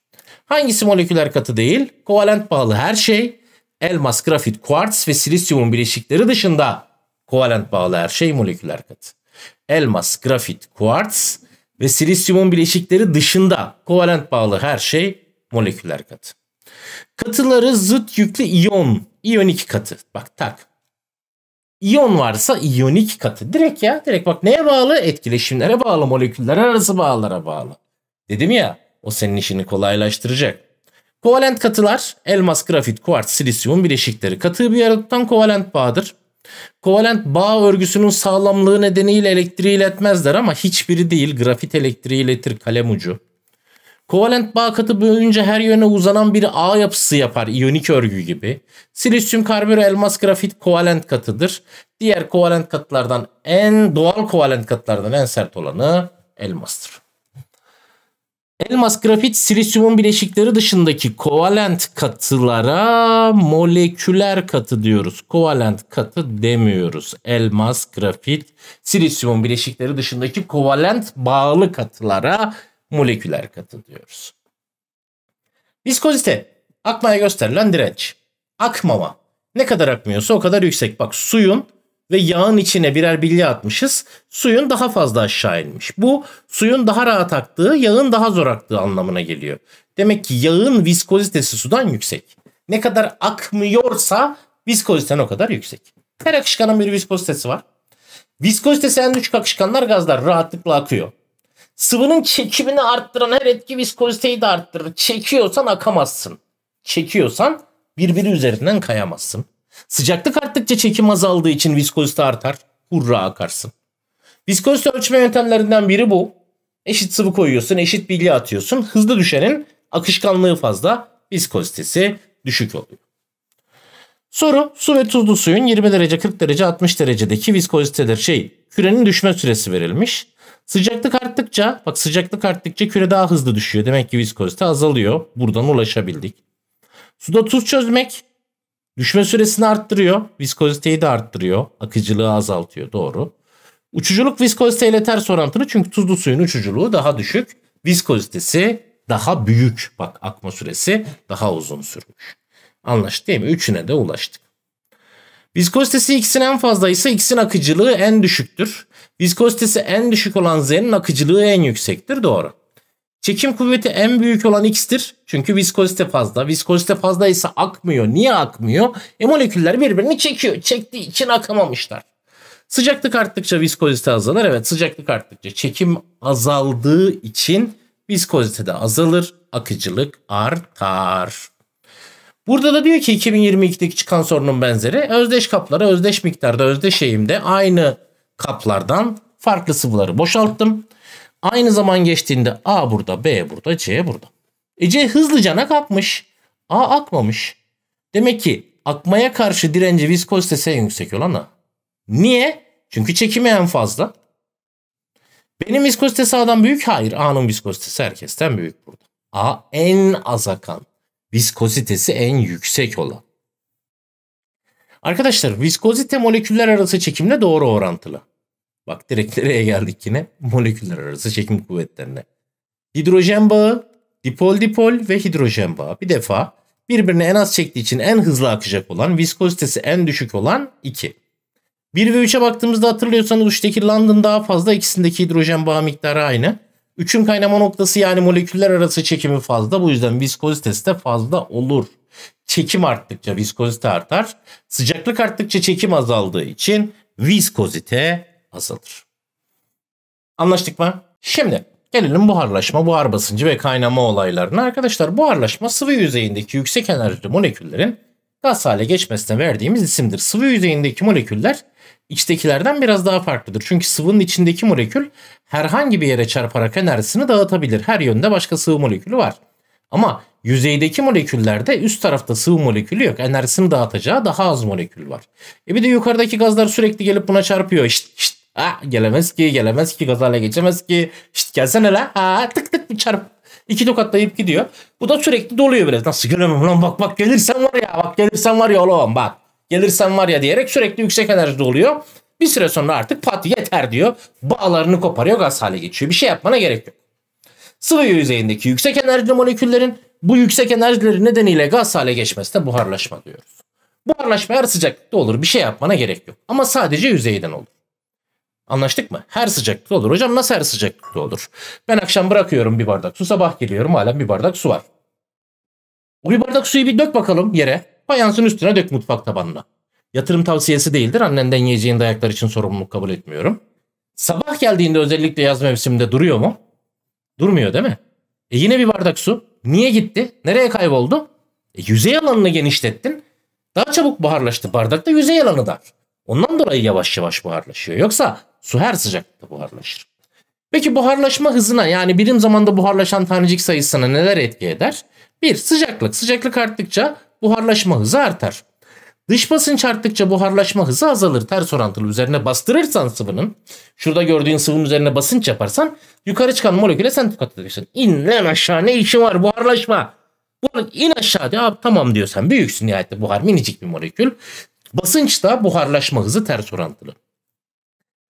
Hangisi moleküler katı değil? Kovalent bağlı her şey. Elmas, grafit, kuarts ve silisyumun bileşikleri dışında kovalent bağlı her şey moleküler katı. Elmas, grafit, kuarts ve silisyumun bileşikleri dışında kovalent bağlı her şey moleküler katı. Katıları zıt yüklü iyon, iyonik katı. Bak tak. İyon varsa iyonik katı. Direkt ya direkt bak neye bağlı? Etkileşimlere bağlı, moleküller arası bağlara bağlı. Dedim ya o senin işini kolaylaştıracak. Kovalent katılar elmas, grafit, kuart, silisyum bileşikleri katı bir arada kovalent bağdır. Kovalent bağ örgüsünün sağlamlığı nedeniyle elektriği iletmezler ama hiçbiri değil. Grafit elektriği iletir kalem ucu. Kovalent bağ katı boyunca her yöne uzanan bir ağ yapısı yapar iyonik örgü gibi. Silisyum karbür elmas grafit kovalent katıdır. Diğer kovalent katılardan en doğal kovalent katılardan en sert olanı elmastır. Elmas grafit silisyumun bileşikleri dışındaki kovalent katılara moleküler katı diyoruz. Kovalent katı demiyoruz. Elmas grafit silisyumun bileşikleri dışındaki kovalent bağlı katılara moleküler katı diyoruz. Viskozite akmaya gösterilen direnç. Akmama. Ne kadar akmıyorsa o kadar yüksek. Bak suyun ve yağın içine birer bilye atmışız. Suyun daha fazla aşağı inmiş. Bu suyun daha rahat aktığı, yağın daha zor aktığı anlamına geliyor. Demek ki yağın viskozitesi sudan yüksek. Ne kadar akmıyorsa viskoziten o kadar yüksek. Her akışkanın bir viskozitesi var. Viskozitesi en düşük akışkanlar gazlar rahatlıkla akıyor. Sıvının çekimini arttıran her etki viskoziteyi de arttırır. Çekiyorsan akamazsın. Çekiyorsan birbiri üzerinden kayamazsın. Sıcaklık arttıkça çekim azaldığı için viskozite artar. Hurra akarsın. Viskozite ölçme yöntemlerinden biri bu. Eşit sıvı koyuyorsun, eşit bilgi atıyorsun. Hızlı düşenin akışkanlığı fazla, viskozitesi düşük oluyor. Soru su ve tuzlu suyun 20 derece 40 derece 60 derecedeki viskoziteleri şey kürenin düşme süresi verilmiş. Sıcaklık arttıkça bak sıcaklık arttıkça küre daha hızlı düşüyor. Demek ki viskozite azalıyor. Buradan ulaşabildik. Suda tuz çözmek düşme süresini arttırıyor. Viskoziteyi de arttırıyor. Akıcılığı azaltıyor. Doğru. Uçuculuk viskozite ile ters orantılı çünkü tuzlu suyun uçuculuğu daha düşük. Viskozitesi daha büyük. Bak akma süresi daha uzun sürmüş. Anlaştık değil mi? Üçüne de ulaştık. Viskozitesi x'in en fazla ise x'in akıcılığı en düşüktür. Viskozitesi en düşük olan z'nin akıcılığı en yüksektir. Doğru. Çekim kuvveti en büyük olan x'tir. Çünkü viskozite fazla. Viskozite fazla ise akmıyor. Niye akmıyor? E moleküller birbirini çekiyor. Çektiği için akamamışlar. Sıcaklık arttıkça viskozite azalır. Evet sıcaklık arttıkça çekim azaldığı için viskozite de azalır. Akıcılık artar. Burada da diyor ki 2022'deki çıkan sorunun benzeri özdeş kaplara özdeş miktarda özdeş eğimde aynı kaplardan farklı sıvıları boşalttım. Aynı zaman geçtiğinde A burada, B burada, C burada. E C hızlıcana kalkmış. A akmamış. Demek ki akmaya karşı direnci viskozitesi en yüksek olan A. Niye? Çünkü çekimi en fazla. Benim viskozitesi A'dan büyük? Hayır. A'nın viskozitesi herkesten büyük burada. A en az akan viskozitesi en yüksek olan. Arkadaşlar viskozite moleküller arası çekimle doğru orantılı. Bak direkt nereye geldik yine? Moleküller arası çekim kuvvetlerine. Hidrojen bağı, dipol dipol ve hidrojen bağı bir defa birbirine en az çektiği için en hızlı akacak olan, viskozitesi en düşük olan 2. 1 ve 3'e baktığımızda hatırlıyorsanız 3'teki London daha fazla ikisindeki hidrojen bağı miktarı aynı. Üçün kaynama noktası yani moleküller arası çekimi fazla. Bu yüzden viskozitesi de fazla olur. Çekim arttıkça viskozite artar. Sıcaklık arttıkça çekim azaldığı için viskozite azalır. Anlaştık mı? Şimdi gelelim buharlaşma, buhar basıncı ve kaynama olaylarına. Arkadaşlar buharlaşma sıvı yüzeyindeki yüksek enerjili moleküllerin gaz hale geçmesine verdiğimiz isimdir. Sıvı yüzeyindeki moleküller içtekilerden biraz daha farklıdır. Çünkü sıvının içindeki molekül herhangi bir yere çarparak enerjisini dağıtabilir. Her yönde başka sıvı molekülü var. Ama yüzeydeki moleküllerde üst tarafta sıvı molekülü yok. Enerjisini dağıtacağı daha az molekül var. E bir de yukarıdaki gazlar sürekli gelip buna çarpıyor. Şşt şşt ha, gelemez ki gelemez ki gaz hale geçemez ki. Şşt gelsene la ha, tık tık bir çarp. İki tokatlayıp gidiyor. Bu da sürekli doluyor biraz. Nasıl gelemem lan bak bak gelirsen var ya bak gelirsen var ya oğlum bak gelirsen var ya diyerek sürekli yüksek enerjide oluyor. Bir süre sonra artık pat yeter diyor. Bağlarını koparıyor gaz hale geçiyor. Bir şey yapmana gerek yok. Sıvı yüzeyindeki yüksek enerjili moleküllerin bu yüksek enerjileri nedeniyle gaz hale geçmesine buharlaşma diyoruz. Buharlaşma her sıcaklıkta olur. Bir şey yapmana gerek yok. Ama sadece yüzeyden olur. Anlaştık mı? Her sıcaklıkta olur. Hocam nasıl her sıcaklıkta olur? Ben akşam bırakıyorum bir bardak su. Sabah geliyorum hala bir bardak su var. Bu bir bardak suyu bir dök bakalım yere. Fayansın üstüne dök mutfak tabanına. Yatırım tavsiyesi değildir. Annenden yiyeceğin dayaklar için sorumluluk kabul etmiyorum. Sabah geldiğinde özellikle yaz mevsiminde duruyor mu? Durmuyor değil mi? E yine bir bardak su. Niye gitti? Nereye kayboldu? E yüzey alanını genişlettin. Daha çabuk buharlaştı. Bardakta yüzey alanı dar. Ondan dolayı yavaş yavaş buharlaşıyor. Yoksa su her sıcaklıkta buharlaşır. Peki buharlaşma hızına yani birim zamanda buharlaşan tanecik sayısına neler etki eder? Bir, sıcaklık. Sıcaklık arttıkça buharlaşma hızı artar. Dış basınç arttıkça buharlaşma hızı azalır. Ters orantılı üzerine bastırırsan sıvının, şurada gördüğün sıvının üzerine basınç yaparsan yukarı çıkan moleküle sen katılıyorsun. İn lan aşağı ne işin var buharlaşma. Buhar, in aşağı diyor tamam diyor sen büyüksün nihayette buhar minicik bir molekül. Basınç da buharlaşma hızı ters orantılı.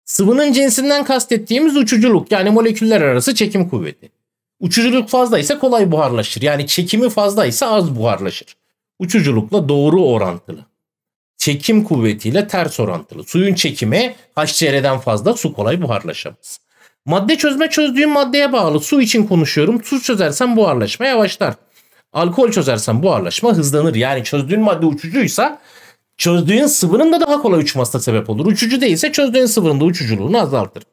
Sıvının cinsinden kastettiğimiz uçuculuk yani moleküller arası çekim kuvveti. Uçuculuk fazlaysa kolay buharlaşır. Yani çekimi fazlaysa az buharlaşır uçuculukla doğru orantılı. Çekim kuvvetiyle ters orantılı. Suyun çekimi HCl'den fazla su kolay buharlaşamaz. Madde çözme çözdüğün maddeye bağlı. Su için konuşuyorum. Su çözersen buharlaşma yavaşlar. Alkol çözersen buharlaşma hızlanır. Yani çözdüğün madde uçucuysa çözdüğün sıvının da daha kolay uçmasına sebep olur. Uçucu değilse çözdüğün sıvının da uçuculuğunu azaltır.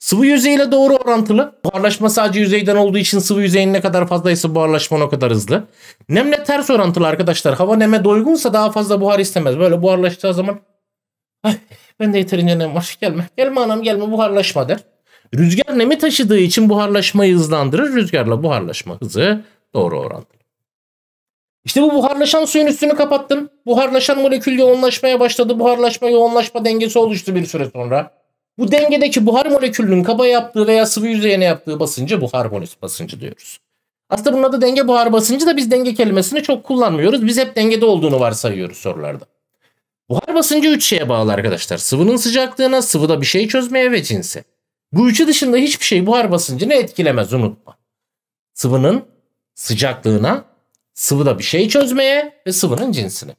Sıvı yüzeyle doğru orantılı. Buharlaşma sadece yüzeyden olduğu için sıvı yüzeyin ne kadar fazlaysa buharlaşma o kadar hızlı. Nemle ters orantılı arkadaşlar. Hava neme doygunsa daha fazla buhar istemez. Böyle buharlaştığı zaman Ay, ben de yeterince nem var. Gelme. Gelme anam gelme buharlaşma der. Rüzgar nemi taşıdığı için buharlaşmayı hızlandırır. Rüzgarla buharlaşma hızı doğru orantılı. İşte bu buharlaşan suyun üstünü kapattım. Buharlaşan molekül yoğunlaşmaya başladı. Buharlaşma yoğunlaşma dengesi oluştu bir süre sonra. Bu dengedeki buhar molekülünün kaba yaptığı veya sıvı yüzeyine yaptığı basıncı buhar basıncı diyoruz. Aslında bunun adı denge buhar basıncı da biz denge kelimesini çok kullanmıyoruz. Biz hep dengede olduğunu varsayıyoruz sorularda. Buhar basıncı 3 şeye bağlı arkadaşlar. Sıvının sıcaklığına, sıvıda bir şey çözmeye ve cinse. Bu üçü dışında hiçbir şey buhar basıncını etkilemez unutma. Sıvının sıcaklığına, sıvıda bir şey çözmeye ve sıvının cinsine.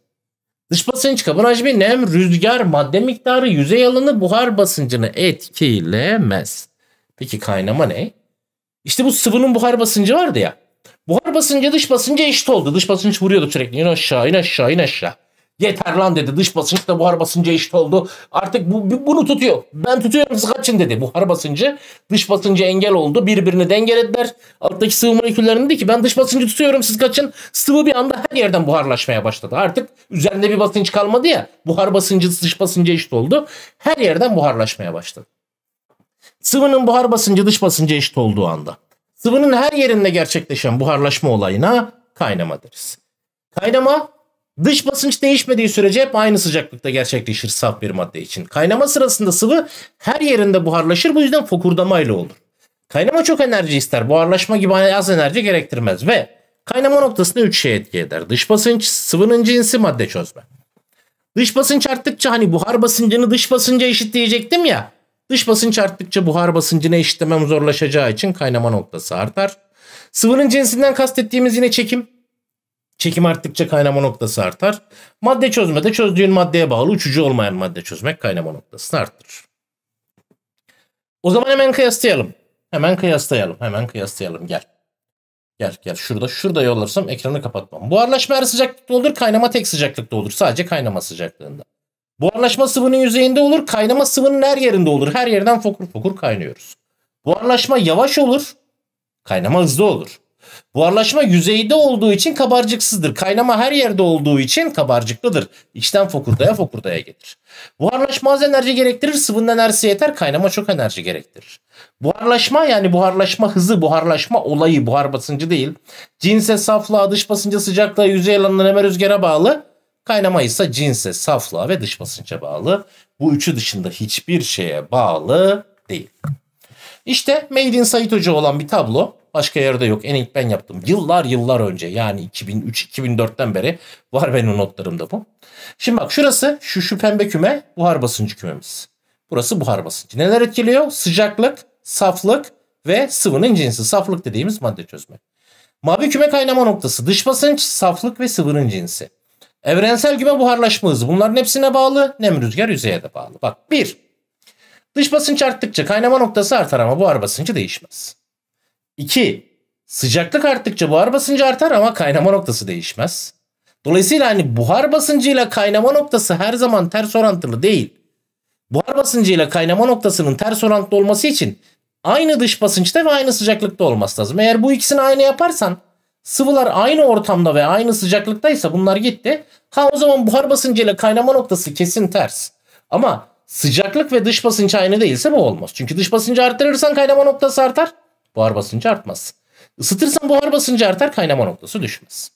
Dış basınç kabın hacmi, nem, rüzgar, madde miktarı, yüzey alanı, buhar basıncını etkilemez. Peki kaynama ne? İşte bu sıvının buhar basıncı vardı ya. Buhar basıncı dış basınca eşit oldu. Dış basınç vuruyordu sürekli. İn aşağı, in aşağı, in aşağı. Yeter lan dedi. Dış basınç da buhar basıncı eşit oldu. Artık bu, bunu tutuyor. Ben tutuyorum siz kaçın dedi. Buhar basıncı dış basıncı engel oldu. Birbirini dengelediler. Alttaki sıvı moleküllerinde dedi ki ben dış basıncı tutuyorum siz kaçın. Sıvı bir anda her yerden buharlaşmaya başladı. Artık üzerinde bir basınç kalmadı ya. Buhar basıncı dış basıncı eşit oldu. Her yerden buharlaşmaya başladı. Sıvının buhar basıncı dış basıncı eşit olduğu anda. Sıvının her yerinde gerçekleşen buharlaşma olayına kaynama deriz. Kaynama Dış basınç değişmediği sürece hep aynı sıcaklıkta gerçekleşir saf bir madde için. Kaynama sırasında sıvı her yerinde buharlaşır bu yüzden fokurdama olur. Kaynama çok enerji ister. Buharlaşma gibi az enerji gerektirmez ve kaynama noktasında 3 şey etki eder. Dış basınç, sıvının cinsi, madde çözme. Dış basınç arttıkça hani buhar basıncını dış basınca eşitleyecektim ya. Dış basınç arttıkça buhar basıncını eşitlemem zorlaşacağı için kaynama noktası artar. Sıvının cinsinden kastettiğimiz yine çekim. Çekim arttıkça kaynama noktası artar. Madde çözmede de çözdüğün maddeye bağlı uçucu olmayan madde çözmek kaynama noktasını arttırır. O zaman hemen kıyaslayalım. Hemen kıyaslayalım. Hemen kıyaslayalım. Gel. Gel gel şurada. Şurada yollarsam ekranı kapatmam. Buharlaşma her sıcaklıkta olur. Kaynama tek sıcaklıkta olur. Sadece kaynama sıcaklığında. Buharlaşma sıvının yüzeyinde olur. Kaynama sıvının her yerinde olur. Her yerden fokur fokur kaynıyoruz. Buharlaşma yavaş olur. Kaynama hızlı olur. Buharlaşma yüzeyde olduğu için kabarcıksızdır. Kaynama her yerde olduğu için kabarcıklıdır. İçten fokurdaya fokurdaya gelir. Buharlaşma az enerji gerektirir. Sıvının enerjisi yeter. Kaynama çok enerji gerektirir. Buharlaşma yani buharlaşma hızı, buharlaşma olayı, buhar basıncı değil. Cinse, saflığa, dış basınca, sıcaklığa, yüzey alanına, neme rüzgara bağlı. Kaynama ise cinse, saflığa ve dış basınca bağlı. Bu üçü dışında hiçbir şeye bağlı değil. İşte Made in Sait Hoca olan bir tablo. Başka yerde yok. En ilk ben yaptım. Yıllar yıllar önce yani 2003-2004'ten beri var benim notlarımda bu. Şimdi bak şurası şu şu pembe küme buhar basıncı kümemiz. Burası buhar basıncı. Neler etkiliyor? Sıcaklık, saflık ve sıvının cinsi. Saflık dediğimiz madde çözme. Mavi küme kaynama noktası dış basınç, saflık ve sıvının cinsi. Evrensel küme buharlaşma hızı. Bunların hepsine bağlı. Nem rüzgar yüzeye de bağlı. Bak bir. Dış basınç arttıkça kaynama noktası artar ama buhar basıncı değişmez. 2. Sıcaklık arttıkça buhar basıncı artar ama kaynama noktası değişmez. Dolayısıyla hani buhar basıncıyla kaynama noktası her zaman ters orantılı değil. Buhar basıncıyla kaynama noktasının ters orantılı olması için aynı dış basınçta ve aynı sıcaklıkta olması lazım. Eğer bu ikisini aynı yaparsan sıvılar aynı ortamda ve aynı sıcaklıktaysa bunlar gitti. Ha o zaman buhar basıncıyla kaynama noktası kesin ters. Ama Sıcaklık ve dış basınç aynı değilse bu olmaz. Çünkü dış basıncı arttırırsan kaynama noktası artar. Buhar basıncı artmaz. Isıtırsan buhar basıncı artar kaynama noktası düşmez.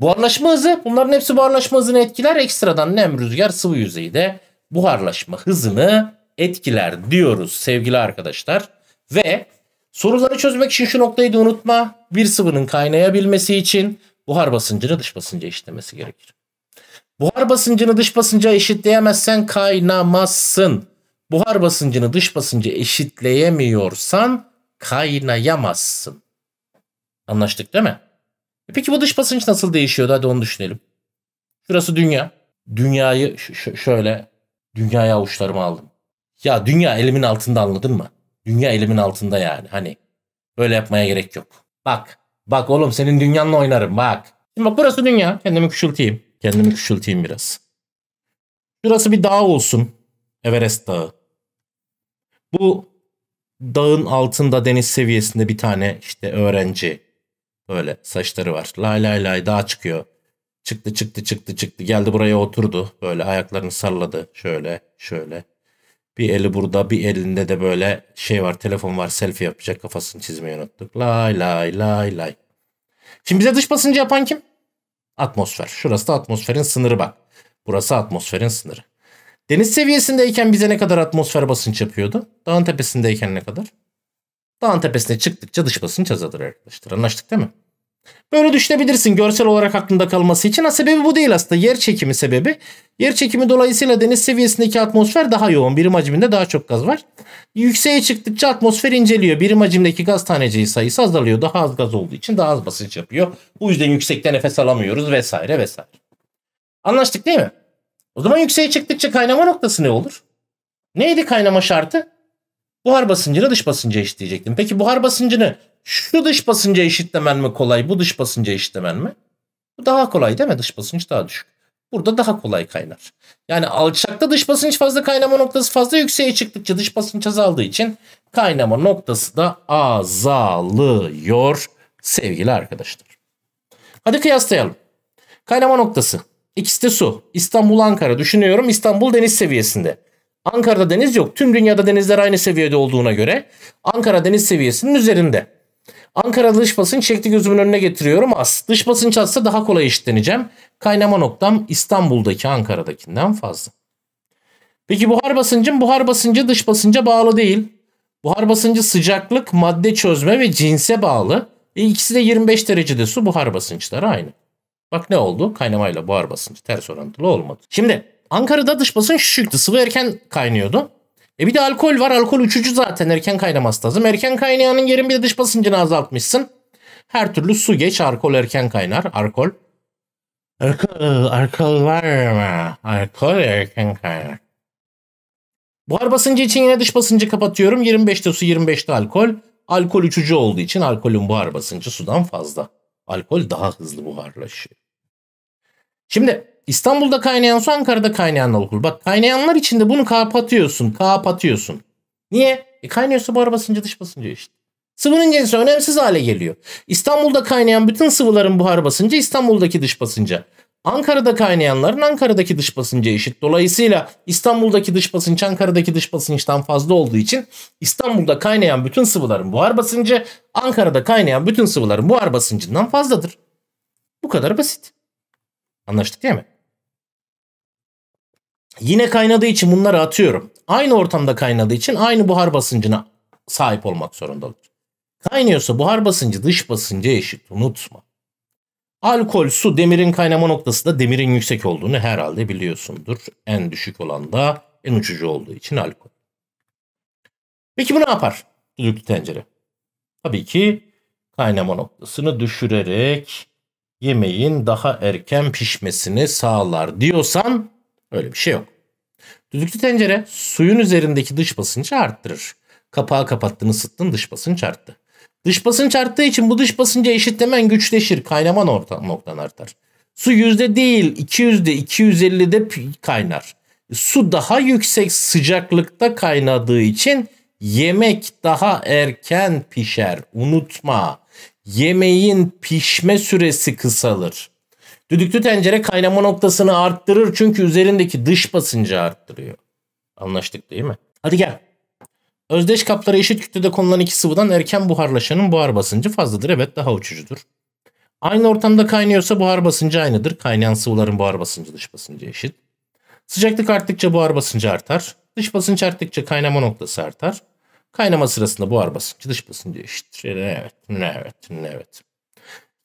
Buharlaşma hızı bunların hepsi buharlaşma hızını etkiler. Ekstradan nem rüzgar sıvı yüzeyde buharlaşma hızını etkiler diyoruz sevgili arkadaşlar. Ve soruları çözmek için şu noktayı da unutma. Bir sıvının kaynayabilmesi için buhar basıncını dış basınca eşitlemesi gerekir. Buhar basıncını dış basınca eşitleyemezsen kaynamazsın. Buhar basıncını dış basınca eşitleyemiyorsan kaynayamazsın. Anlaştık değil mi? E peki bu dış basınç nasıl değişiyordu? Hadi onu düşünelim. Şurası dünya. Dünyayı şöyle dünyaya avuçlarıma aldım. Ya dünya elimin altında anladın mı? Dünya elimin altında yani. Hani böyle yapmaya gerek yok. Bak. Bak oğlum senin dünyanla oynarım bak. Şimdi bak burası dünya. Kendimi küçülteyim. Kendimi küçülteyim biraz. Şurası bir dağ olsun. Everest Dağı. Bu dağın altında deniz seviyesinde bir tane işte öğrenci böyle saçları var. Lay lay lay dağa çıkıyor. Çıktı çıktı çıktı çıktı geldi buraya oturdu. Böyle ayaklarını salladı şöyle şöyle. Bir eli burada bir elinde de böyle şey var telefon var selfie yapacak kafasını çizmeyi unuttuk. Lay lay lay lay. Şimdi bize dış basıncı yapan kim? Atmosfer. Şurası da atmosferin sınırı bak. Burası atmosferin sınırı. Deniz seviyesindeyken bize ne kadar atmosfer basınç yapıyordu? Dağın tepesindeyken ne kadar? Dağın tepesine çıktıkça dış basınç azalır arkadaşlar. Anlaştık değil mi? Böyle düşünebilirsin görsel olarak aklında kalması için. Ha, sebebi bu değil aslında. Yer çekimi sebebi. Yer çekimi dolayısıyla deniz seviyesindeki atmosfer daha yoğun. Birim hacminde daha çok gaz var. Yükseğe çıktıkça atmosfer inceliyor. Birim hacimdeki gaz taneciği sayısı azalıyor. Daha az gaz olduğu için daha az basınç yapıyor. Bu yüzden yüksekte nefes alamıyoruz vesaire vesaire. Anlaştık değil mi? O zaman yükseğe çıktıkça kaynama noktası ne olur? Neydi kaynama şartı? Buhar basıncını dış basınca eşitleyecektim. Peki buhar basıncını şu dış basınca eşitlemen mi kolay, bu dış basınca eşitlemen mi? Bu daha kolay değil mi? Dış basınç daha düşük. Burada daha kolay kaynar. Yani alçakta dış basınç fazla kaynama noktası fazla yükseğe çıktıkça dış basınç azaldığı için kaynama noktası da azalıyor sevgili arkadaşlar. Hadi kıyaslayalım. Kaynama noktası. İkisi de su. İstanbul Ankara düşünüyorum. İstanbul deniz seviyesinde. Ankara'da deniz yok. Tüm dünyada denizler aynı seviyede olduğuna göre Ankara deniz seviyesinin üzerinde. Ankara dış basınç çekti gözümün önüne getiriyorum az. Dış basınç azsa daha kolay işleneceğim. Kaynama noktam İstanbul'daki Ankara'dakinden fazla. Peki buhar basıncım? buhar basıncı dış basınca bağlı değil. Buhar basıncı sıcaklık, madde çözme ve cinse bağlı. E ikisi de 25 derecede su buhar basınçları aynı. Bak ne oldu? Kaynamayla buhar basıncı ters orantılı olmadı. Şimdi Ankara'da dış basınç düşüktü. Sıvı erken kaynıyordu. E bir de alkol var. Alkol uçucu zaten erken kaynaması lazım. Erken kaynayanın yerin bir de dış basıncını azaltmışsın. Her türlü su geç. Alkol erken kaynar. Alkol. Alkol, e, alkol var mı? Alkol erken kaynar. Buhar basıncı için yine dış basıncı kapatıyorum. 25'te su 25'te alkol. Alkol uçucu olduğu için alkolün buhar basıncı sudan fazla. Alkol daha hızlı buharlaşıyor. Şimdi İstanbul'da kaynayan su Ankara'da kaynayanlar olur. Bak kaynayanlar içinde bunu kapatıyorsun. Kapatıyorsun. Niye? E kaynıyor su buhar basıncı dış basıncı işte. Sıvının cinsi önemsiz hale geliyor. İstanbul'da kaynayan bütün sıvıların buhar basıncı İstanbul'daki dış basınca. Ankara'da kaynayanların Ankara'daki dış basınca eşit. Dolayısıyla İstanbul'daki dış basınç Ankara'daki dış basınçtan fazla olduğu için İstanbul'da kaynayan bütün sıvıların buhar basıncı Ankara'da kaynayan bütün sıvıların buhar basıncından fazladır. Bu kadar basit. Anlaştık değil mi? Yine kaynadığı için bunları atıyorum. Aynı ortamda kaynadığı için aynı buhar basıncına sahip olmak zorundadır. Kaynıyorsa buhar basıncı dış basınca eşit unutma. Alkol, su, demirin kaynama noktası da demirin yüksek olduğunu herhalde biliyorsundur. En düşük olan da en uçucu olduğu için alkol. Peki bu ne yapar? Düdüklü tencere. Tabii ki kaynama noktasını düşürerek yemeğin daha erken pişmesini sağlar diyorsan öyle bir şey yok. Düdüklü tencere suyun üzerindeki dış basıncı arttırır. Kapağı kapattın ısıttın dış basınç arttı. Dış basınç arttığı için bu dış basınca eşitlemen güçleşir. Kaynama noktan artar. Su yüzde değil 200'de 250'de kaynar. Su daha yüksek sıcaklıkta kaynadığı için yemek daha erken pişer. Unutma yemeğin pişme süresi kısalır. Düdüklü tencere kaynama noktasını arttırır çünkü üzerindeki dış basıncı arttırıyor. Anlaştık değil mi? Hadi gel. Özdeş kaplara eşit kütlede konulan iki sıvıdan erken buharlaşanın buhar basıncı fazladır. Evet daha uçucudur. Aynı ortamda kaynıyorsa buhar basıncı aynıdır. Kaynayan sıvıların buhar basıncı dış basıncı eşit. Sıcaklık arttıkça buhar basıncı artar. Dış basınç arttıkça kaynama noktası artar. Kaynama sırasında buhar basıncı dış basıncı eşittir. Evet, evet, evet.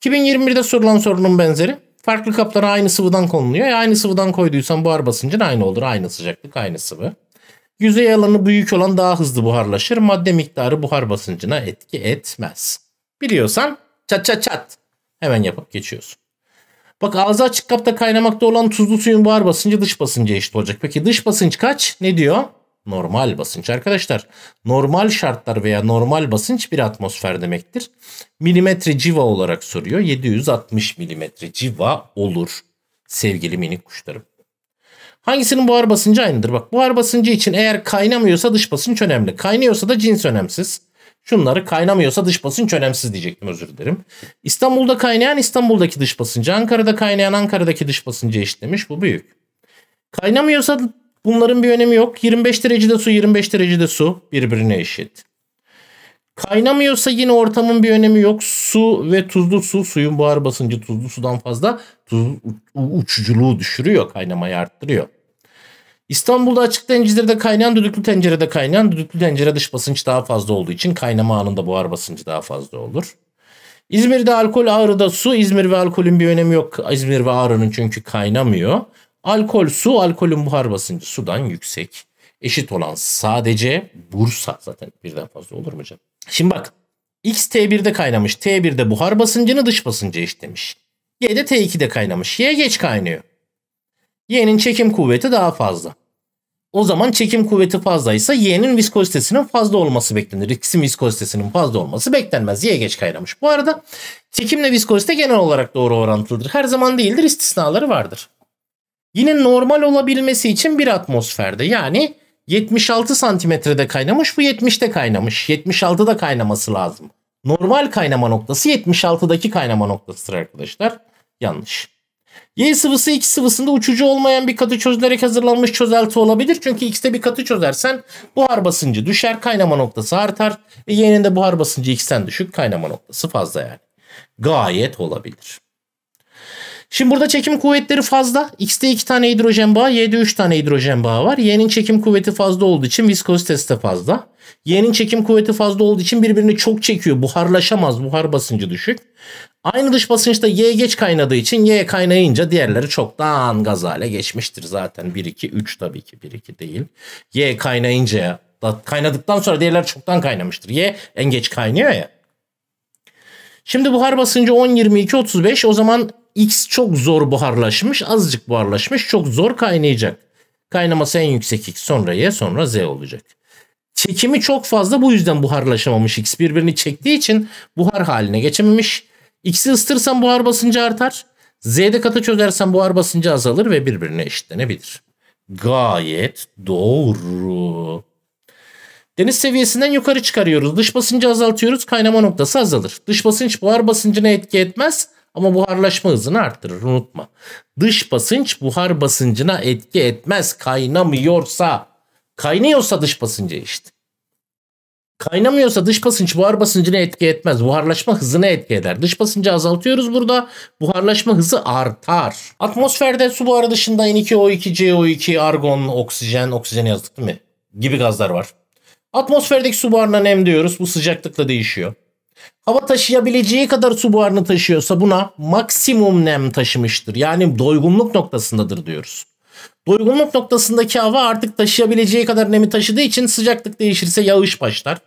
2021'de sorulan sorunun benzeri. Farklı kaplara aynı sıvıdan konuluyor. E aynı sıvıdan koyduysan buhar basıncın aynı olur. Aynı sıcaklık, aynı sıvı. Yüzey alanı büyük olan daha hızlı buharlaşır. Madde miktarı buhar basıncına etki etmez. Biliyorsan çat çat çat hemen yapıp geçiyorsun. Bak ağzı açık kapta kaynamakta olan tuzlu suyun buhar basıncı dış basınca eşit olacak. Peki dış basınç kaç? Ne diyor? normal basınç. Arkadaşlar normal şartlar veya normal basınç bir atmosfer demektir. Milimetre civa olarak soruyor. 760 milimetre civa olur sevgili minik kuşlarım. Hangisinin buhar basıncı aynıdır? Bak buhar basıncı için eğer kaynamıyorsa dış basınç önemli. Kaynıyorsa da cins önemsiz. Şunları kaynamıyorsa dış basınç önemsiz diyecektim özür dilerim. İstanbul'da kaynayan İstanbul'daki dış basıncı, Ankara'da kaynayan Ankara'daki dış basıncı eşitlemiş. Bu büyük. Kaynamıyorsa Bunların bir önemi yok. 25 derecede su 25 derecede su birbirine eşit. Kaynamıyorsa yine ortamın bir önemi yok. Su ve tuzlu su suyun buhar basıncı tuzlu sudan fazla tuz, uçuculuğu düşürüyor kaynamayı arttırıyor. İstanbul'da açık tencerede kaynayan düdüklü tencerede kaynayan düdüklü tencere dış basınç daha fazla olduğu için kaynama anında buhar basıncı daha fazla olur. İzmir'de alkol Ağrı'da su İzmir ve alkolün bir önemi yok İzmir ve Ağrı'nın çünkü kaynamıyor. Alkol su, alkolün buhar basıncı sudan yüksek. Eşit olan sadece Bursa zaten birden fazla olur mu canım? Şimdi bak X T1'de kaynamış. T1'de buhar basıncını dış basıncı eşitlemiş. y'de T2'de kaynamış. Y geç kaynıyor. Y'nin çekim kuvveti daha fazla. O zaman çekim kuvveti fazlaysa Y'nin viskozitesinin fazla olması beklenir. X'in viskozitesinin fazla olması beklenmez. Y geç kaynamış. Bu arada çekimle viskozite genel olarak doğru orantılıdır. Her zaman değildir. istisnaları vardır. Yine normal olabilmesi için bir atmosferde yani 76 santimetrede kaynamış bu 70'te kaynamış. 76'da kaynaması lazım. Normal kaynama noktası 76'daki kaynama noktasıdır arkadaşlar. Yanlış. Y sıvısı X sıvısında uçucu olmayan bir katı çözülerek hazırlanmış çözelti olabilir. Çünkü X'te bir katı çözersen buhar basıncı düşer, kaynama noktası artar. E Y'nin de buhar basıncı X'ten düşük, kaynama noktası fazla yani. Gayet olabilir. Şimdi burada çekim kuvvetleri fazla. X'te 2 tane hidrojen bağı, Y'de 3 tane hidrojen bağı var. Y'nin çekim kuvveti fazla olduğu için viskozitesi de fazla. Y'nin çekim kuvveti fazla olduğu için birbirini çok çekiyor. Buharlaşamaz. Buhar basıncı düşük. Aynı dış basınçta Y geç kaynadığı için Y kaynayınca diğerleri çoktan gaz hale geçmiştir zaten. 1 2 3 tabii ki 1 2 değil. Y kaynayınca kaynadıktan sonra diğerler çoktan kaynamıştır. Y en geç kaynıyor ya. Şimdi buhar basıncı 10 22 35 o zaman X çok zor buharlaşmış, azıcık buharlaşmış, çok zor kaynayacak. Kaynaması en yüksek X sonra Y sonra Z olacak. Çekimi çok fazla bu yüzden buharlaşamamış X birbirini çektiği için buhar haline geçememiş. X'i ısıtırsan buhar basıncı artar. Z'de kata çözersen buhar basıncı azalır ve birbirine eşitlenebilir. Gayet doğru. Deniz seviyesinden yukarı çıkarıyoruz. Dış basıncı azaltıyoruz. Kaynama noktası azalır. Dış basınç buhar basıncına etki etmez. Ama buharlaşma hızını arttırır unutma. Dış basınç buhar basıncına etki etmez kaynamıyorsa. Kaynıyorsa dış basınca işte. Kaynamıyorsa dış basınç buhar basıncına etki etmez. Buharlaşma hızına etki eder. Dış basıncı azaltıyoruz burada. Buharlaşma hızı artar. Atmosferde su buharı dışında N2O2, CO2, argon, oksijen, oksijen yazdık değil mi? Gibi gazlar var. Atmosferdeki su buharına nem diyoruz. Bu sıcaklıkla değişiyor. Hava taşıyabileceği kadar su buharını taşıyorsa buna maksimum nem taşımıştır. Yani doygunluk noktasındadır diyoruz. Doygunluk noktasındaki hava artık taşıyabileceği kadar nemi taşıdığı için sıcaklık değişirse yağış başlar.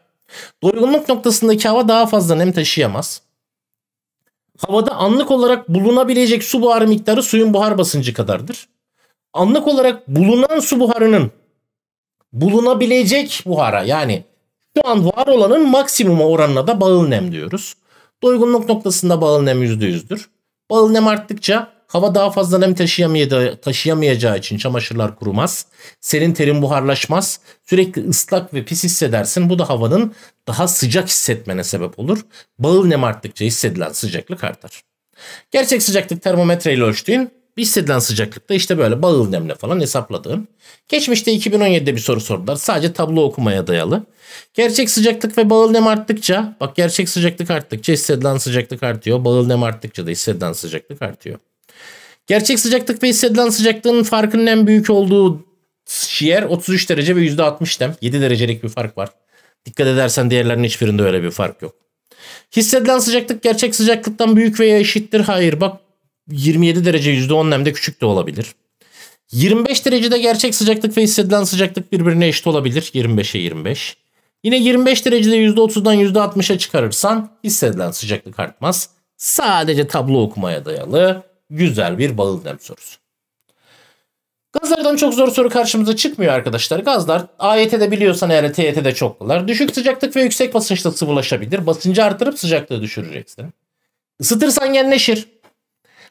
Doygunluk noktasındaki hava daha fazla nem taşıyamaz. Havada anlık olarak bulunabilecek su buharı miktarı suyun buhar basıncı kadardır. Anlık olarak bulunan su buharının bulunabilecek buhara yani şu an var olanın maksimuma oranına da bağıl nem diyoruz. Doygunluk noktasında bağıl nem %100'dür. Bağıl nem arttıkça hava daha fazla nem taşıyamayacağı, için çamaşırlar kurumaz. Serin terin buharlaşmaz. Sürekli ıslak ve pis hissedersin. Bu da havanın daha sıcak hissetmene sebep olur. Bağıl nem arttıkça hissedilen sıcaklık artar. Gerçek sıcaklık termometreyle ölçtüğün hissedilen sıcaklıkta işte böyle bağıl nemle falan hesapladığın. Geçmişte 2017'de bir soru sordular. Sadece tablo okumaya dayalı. Gerçek sıcaklık ve bağıl nem arttıkça bak gerçek sıcaklık arttıkça hissedilen sıcaklık artıyor. Bağıl nem arttıkça da hissedilen sıcaklık artıyor. Gerçek sıcaklık ve hissedilen sıcaklığın farkının en büyük olduğu yer 33 derece ve %60 nem. 7 derecelik bir fark var. Dikkat edersen diğerlerinin hiçbirinde öyle bir fark yok. Hissedilen sıcaklık gerçek sıcaklıktan büyük veya eşittir. Hayır bak 27 derece %10 nemde küçük de olabilir. 25 derecede gerçek sıcaklık ve hissedilen sıcaklık birbirine eşit olabilir. 25'e 25. Yine 25 derecede %30'dan %60'a çıkarırsan hissedilen sıcaklık artmaz. Sadece tablo okumaya dayalı güzel bir bağıl nem sorusu. Gazlardan çok zor soru karşımıza çıkmıyor arkadaşlar. Gazlar AYT'de biliyorsan eğer TYT'de çok kolay. Düşük sıcaklık ve yüksek basınçta sıvılaşabilir. Basıncı artırıp sıcaklığı düşüreceksin. Isıtırsan genleşir.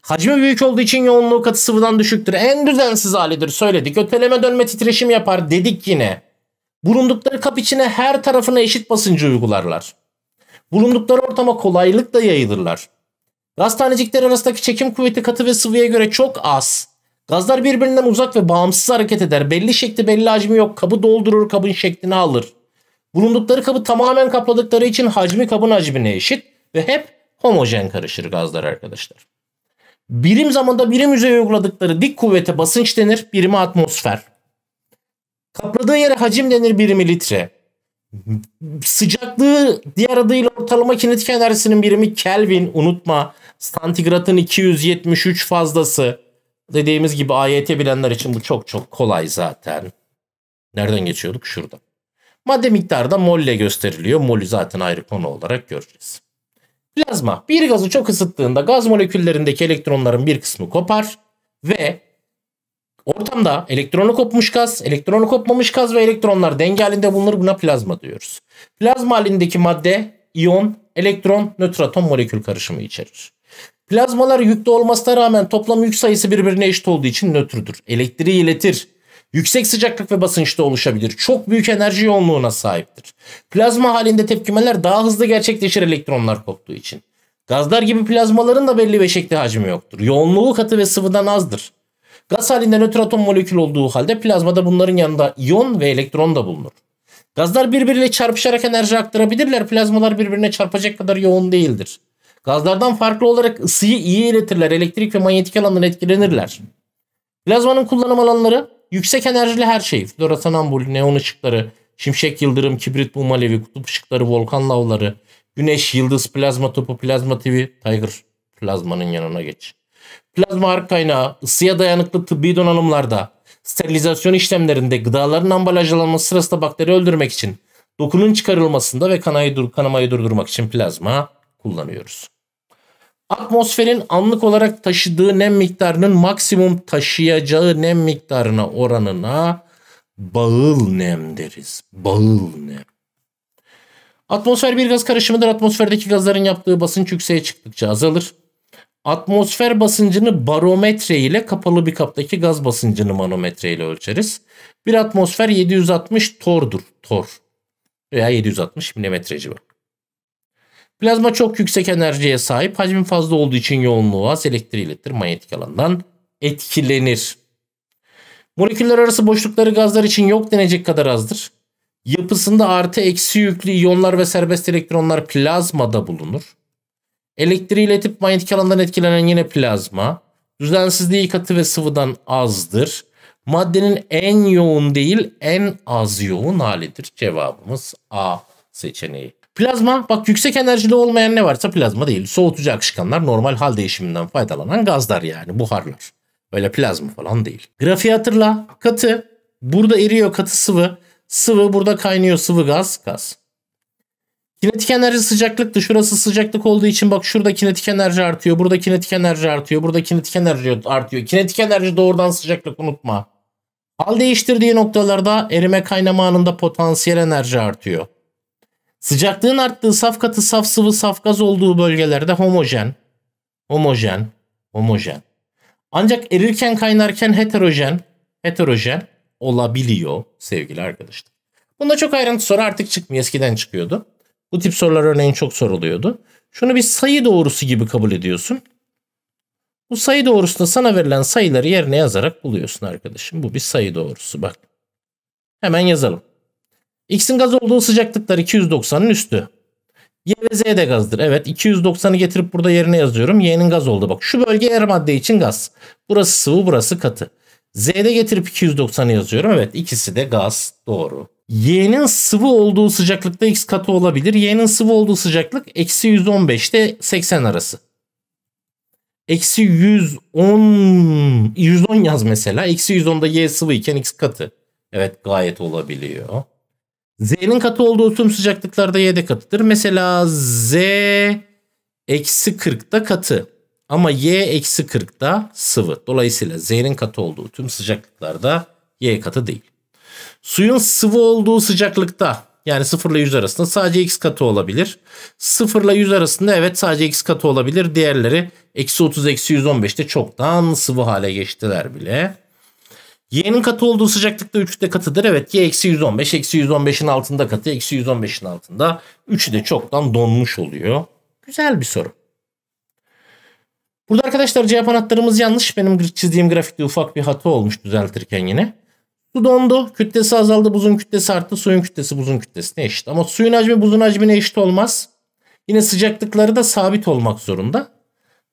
Hacmi büyük olduğu için yoğunluğu katı sıvıdan düşüktür. En düzensiz halidir söyledik. Öteleme dönme titreşim yapar dedik yine. Bulundukları kap içine her tarafına eşit basıncı uygularlar. Bulundukları ortama kolaylıkla yayılırlar. Gaz tanecikleri arasındaki çekim kuvveti katı ve sıvıya göre çok az. Gazlar birbirinden uzak ve bağımsız hareket eder. Belli şekli belli hacmi yok. Kabı doldurur kabın şeklini alır. Bulundukları kabı tamamen kapladıkları için hacmi kabın hacmine eşit ve hep homojen karışır gazlar arkadaşlar. Birim zamanda birim yüzeye uyguladıkları dik kuvvete basınç denir. Birimi atmosfer. Kapladığı yere hacim denir birimi litre. Sıcaklığı diğer adıyla ortalama kinetik enerjisinin birimi Kelvin unutma. Santigratın 273 fazlası. Dediğimiz gibi AYT bilenler için bu çok çok kolay zaten. Nereden geçiyorduk? Şurada. Madde miktarı da molle gösteriliyor. Molü zaten ayrı konu olarak göreceğiz. Plazma bir gazı çok ısıttığında gaz moleküllerindeki elektronların bir kısmı kopar ve Ortamda elektronu kopmuş gaz, elektronu kopmamış gaz ve elektronlar denge halinde bulunur. Buna plazma diyoruz. Plazma halindeki madde iyon, elektron, nötr atom molekül karışımı içerir. Plazmalar yüklü olmasına rağmen toplam yük sayısı birbirine eşit olduğu için nötrdür. Elektriği iletir. Yüksek sıcaklık ve basınçta oluşabilir. Çok büyük enerji yoğunluğuna sahiptir. Plazma halinde tepkimeler daha hızlı gerçekleşir elektronlar koptuğu için. Gazlar gibi plazmaların da belli bir şekli hacmi yoktur. Yoğunluğu katı ve sıvıdan azdır. Gaz halinde nötr atom molekül olduğu halde plazmada bunların yanında iyon ve elektron da bulunur. Gazlar birbiriyle çarpışarak enerji aktarabilirler. Plazmalar birbirine çarpacak kadar yoğun değildir. Gazlardan farklı olarak ısıyı iyi iletirler. Elektrik ve manyetik alandan etkilenirler. Plazmanın kullanım alanları yüksek enerjili her şey. Floresan ampul, neon ışıkları, şimşek yıldırım, kibrit mum alevi, kutup ışıkları, volkan lavları, güneş, yıldız, plazma topu, plazma TV, Tiger plazmanın yanına geç plazma harp kaynağı, ısıya dayanıklı tıbbi donanımlarda, sterilizasyon işlemlerinde gıdaların ambalajlanması sırasında bakteri öldürmek için, dokunun çıkarılmasında ve kanayı dur kanamayı durdurmak için plazma kullanıyoruz. Atmosferin anlık olarak taşıdığı nem miktarının maksimum taşıyacağı nem miktarına oranına bağıl nem deriz. Bağıl nem. Atmosfer bir gaz karışımıdır. Atmosferdeki gazların yaptığı basınç yükseğe çıktıkça azalır. Atmosfer basıncını barometre ile kapalı bir kaptaki gaz basıncını manometre ile ölçeriz. Bir atmosfer 760 tordur. Tor veya 760 milimetre civarı. Plazma çok yüksek enerjiye sahip. hacmin fazla olduğu için yoğunluğu az. Elektriği iletir. Manyetik alandan etkilenir. Moleküller arası boşlukları gazlar için yok denecek kadar azdır. Yapısında artı eksi yüklü iyonlar ve serbest elektronlar plazmada bulunur. Elektriğiyle iletip manyetik alandan etkilenen yine plazma. Düzensizliği katı ve sıvıdan azdır. Maddenin en yoğun değil en az yoğun halidir. Cevabımız A seçeneği. Plazma bak yüksek enerjili olmayan ne varsa plazma değil. Soğutucu akışkanlar normal hal değişiminden faydalanan gazlar yani buharlar. Öyle plazma falan değil. Grafiği hatırla. Katı burada eriyor katı sıvı. Sıvı burada kaynıyor sıvı gaz gaz. Kinetik enerji sıcaklıktı. Şurası sıcaklık olduğu için bak şurada kinetik enerji artıyor. Burada kinetik enerji artıyor. Burada kinetik enerji artıyor. Kinetik enerji doğrudan sıcaklık unutma. Hal değiştirdiği noktalarda erime kaynama anında potansiyel enerji artıyor. Sıcaklığın arttığı saf katı, saf sıvı, saf gaz olduğu bölgelerde homojen, homojen, homojen. Ancak erirken kaynarken heterojen, heterojen olabiliyor sevgili arkadaşlar. Bunda çok ayrıntı soru artık çıkmıyor. Eskiden çıkıyordu. Bu tip sorular örneğin çok soruluyordu. Şunu bir sayı doğrusu gibi kabul ediyorsun. Bu sayı doğrusunda sana verilen sayıları yerine yazarak buluyorsun arkadaşım. Bu bir sayı doğrusu bak. Hemen yazalım. X'in gaz olduğu sıcaklıklar 290'ın üstü. Y ve Z de gazdır. Evet 290'ı getirip burada yerine yazıyorum. Y'nin gaz oldu. Bak şu bölge her madde için gaz. Burası sıvı burası katı. Z'de getirip 290'ı yazıyorum. Evet ikisi de gaz. Doğru. Y'nin sıvı olduğu sıcaklıkta x katı olabilir. Y'nin sıvı olduğu sıcaklık eksi 115 ile 80 arası. Eksi 110, 110 yaz mesela. Eksi 110'da y sıvı iken x katı. Evet gayet olabiliyor. Z'nin katı olduğu tüm sıcaklıklarda y de katıdır. Mesela Z eksi 40'da katı. Ama y eksi 40'da sıvı. Dolayısıyla z'nin katı olduğu tüm sıcaklıklarda y katı değil. Suyun sıvı olduğu sıcaklıkta yani 0 ile 100 arasında sadece x katı olabilir. 0 ile 100 arasında evet sadece x katı olabilir. Diğerleri eksi 30 eksi 115'te çoktan sıvı hale geçtiler bile. Y'nin katı olduğu sıcaklıkta 3 de katıdır. Evet Y eksi 115. Eksi 115'in altında katı. Eksi 115'in altında. 3'ü de çoktan donmuş oluyor. Güzel bir soru. Burada arkadaşlar cevap anahtarımız yanlış. Benim çizdiğim grafikte ufak bir hata olmuş düzeltirken yine. Su dondu, kütlesi azaldı, buzun kütlesi arttı, suyun kütlesi buzun kütlesine eşit. Ama suyun hacmi buzun hacmine eşit olmaz. Yine sıcaklıkları da sabit olmak zorunda.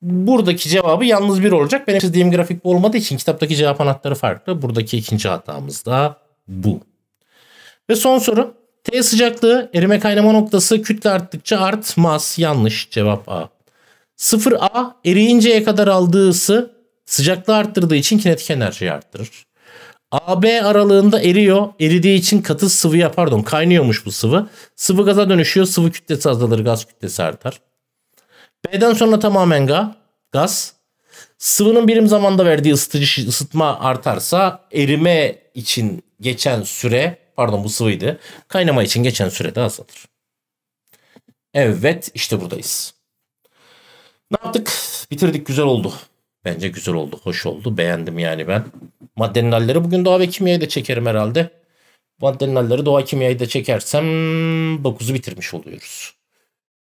Buradaki cevabı yalnız bir olacak. Benim çizdiğim grafik bu olmadığı için kitaptaki cevap anahtarı farklı. Buradaki ikinci hatamız da bu. Ve son soru. T sıcaklığı erime kaynama noktası kütle arttıkça artmaz. Yanlış cevap A. 0A eriyinceye kadar aldığı ısı sıcaklığı arttırdığı için kinetik enerjiyi arttırır. AB aralığında eriyor. Eridiği için katı sıvı yapardım. kaynıyormuş bu sıvı. Sıvı gaza dönüşüyor. Sıvı kütlesi azalır. Gaz kütlesi artar. B'den sonra tamamen ga, gaz. Sıvının birim zamanda verdiği ısıtıcı ısıtma artarsa erime için geçen süre pardon bu sıvıydı. Kaynama için geçen süre de azalır. Evet işte buradayız. Ne yaptık? Bitirdik güzel oldu. Bence güzel oldu, hoş oldu. Beğendim yani ben. Maddenin halleri bugün doğa ve kimyayı da çekerim herhalde. Maddenin halleri doğa kimyayı da çekersem 9'u bitirmiş oluyoruz.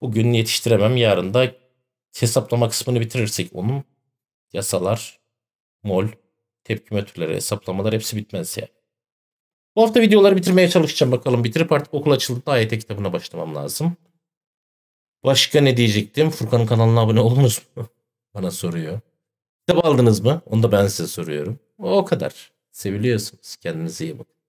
Bugün yetiştiremem. Yarın da hesaplama kısmını bitirirsek onun yasalar, mol, tepki türleri, hesaplamalar hepsi bitmez ya. Bu hafta videoları bitirmeye çalışacağım bakalım. Bitirip artık okul açıldığında AYT kitabına başlamam lazım. Başka ne diyecektim? Furkan'ın kanalına abone olunuz mu? Bana soruyor. Kitap aldınız mı? Onu da ben size soruyorum. O kadar. Seviliyorsunuz. Kendinize iyi bakın.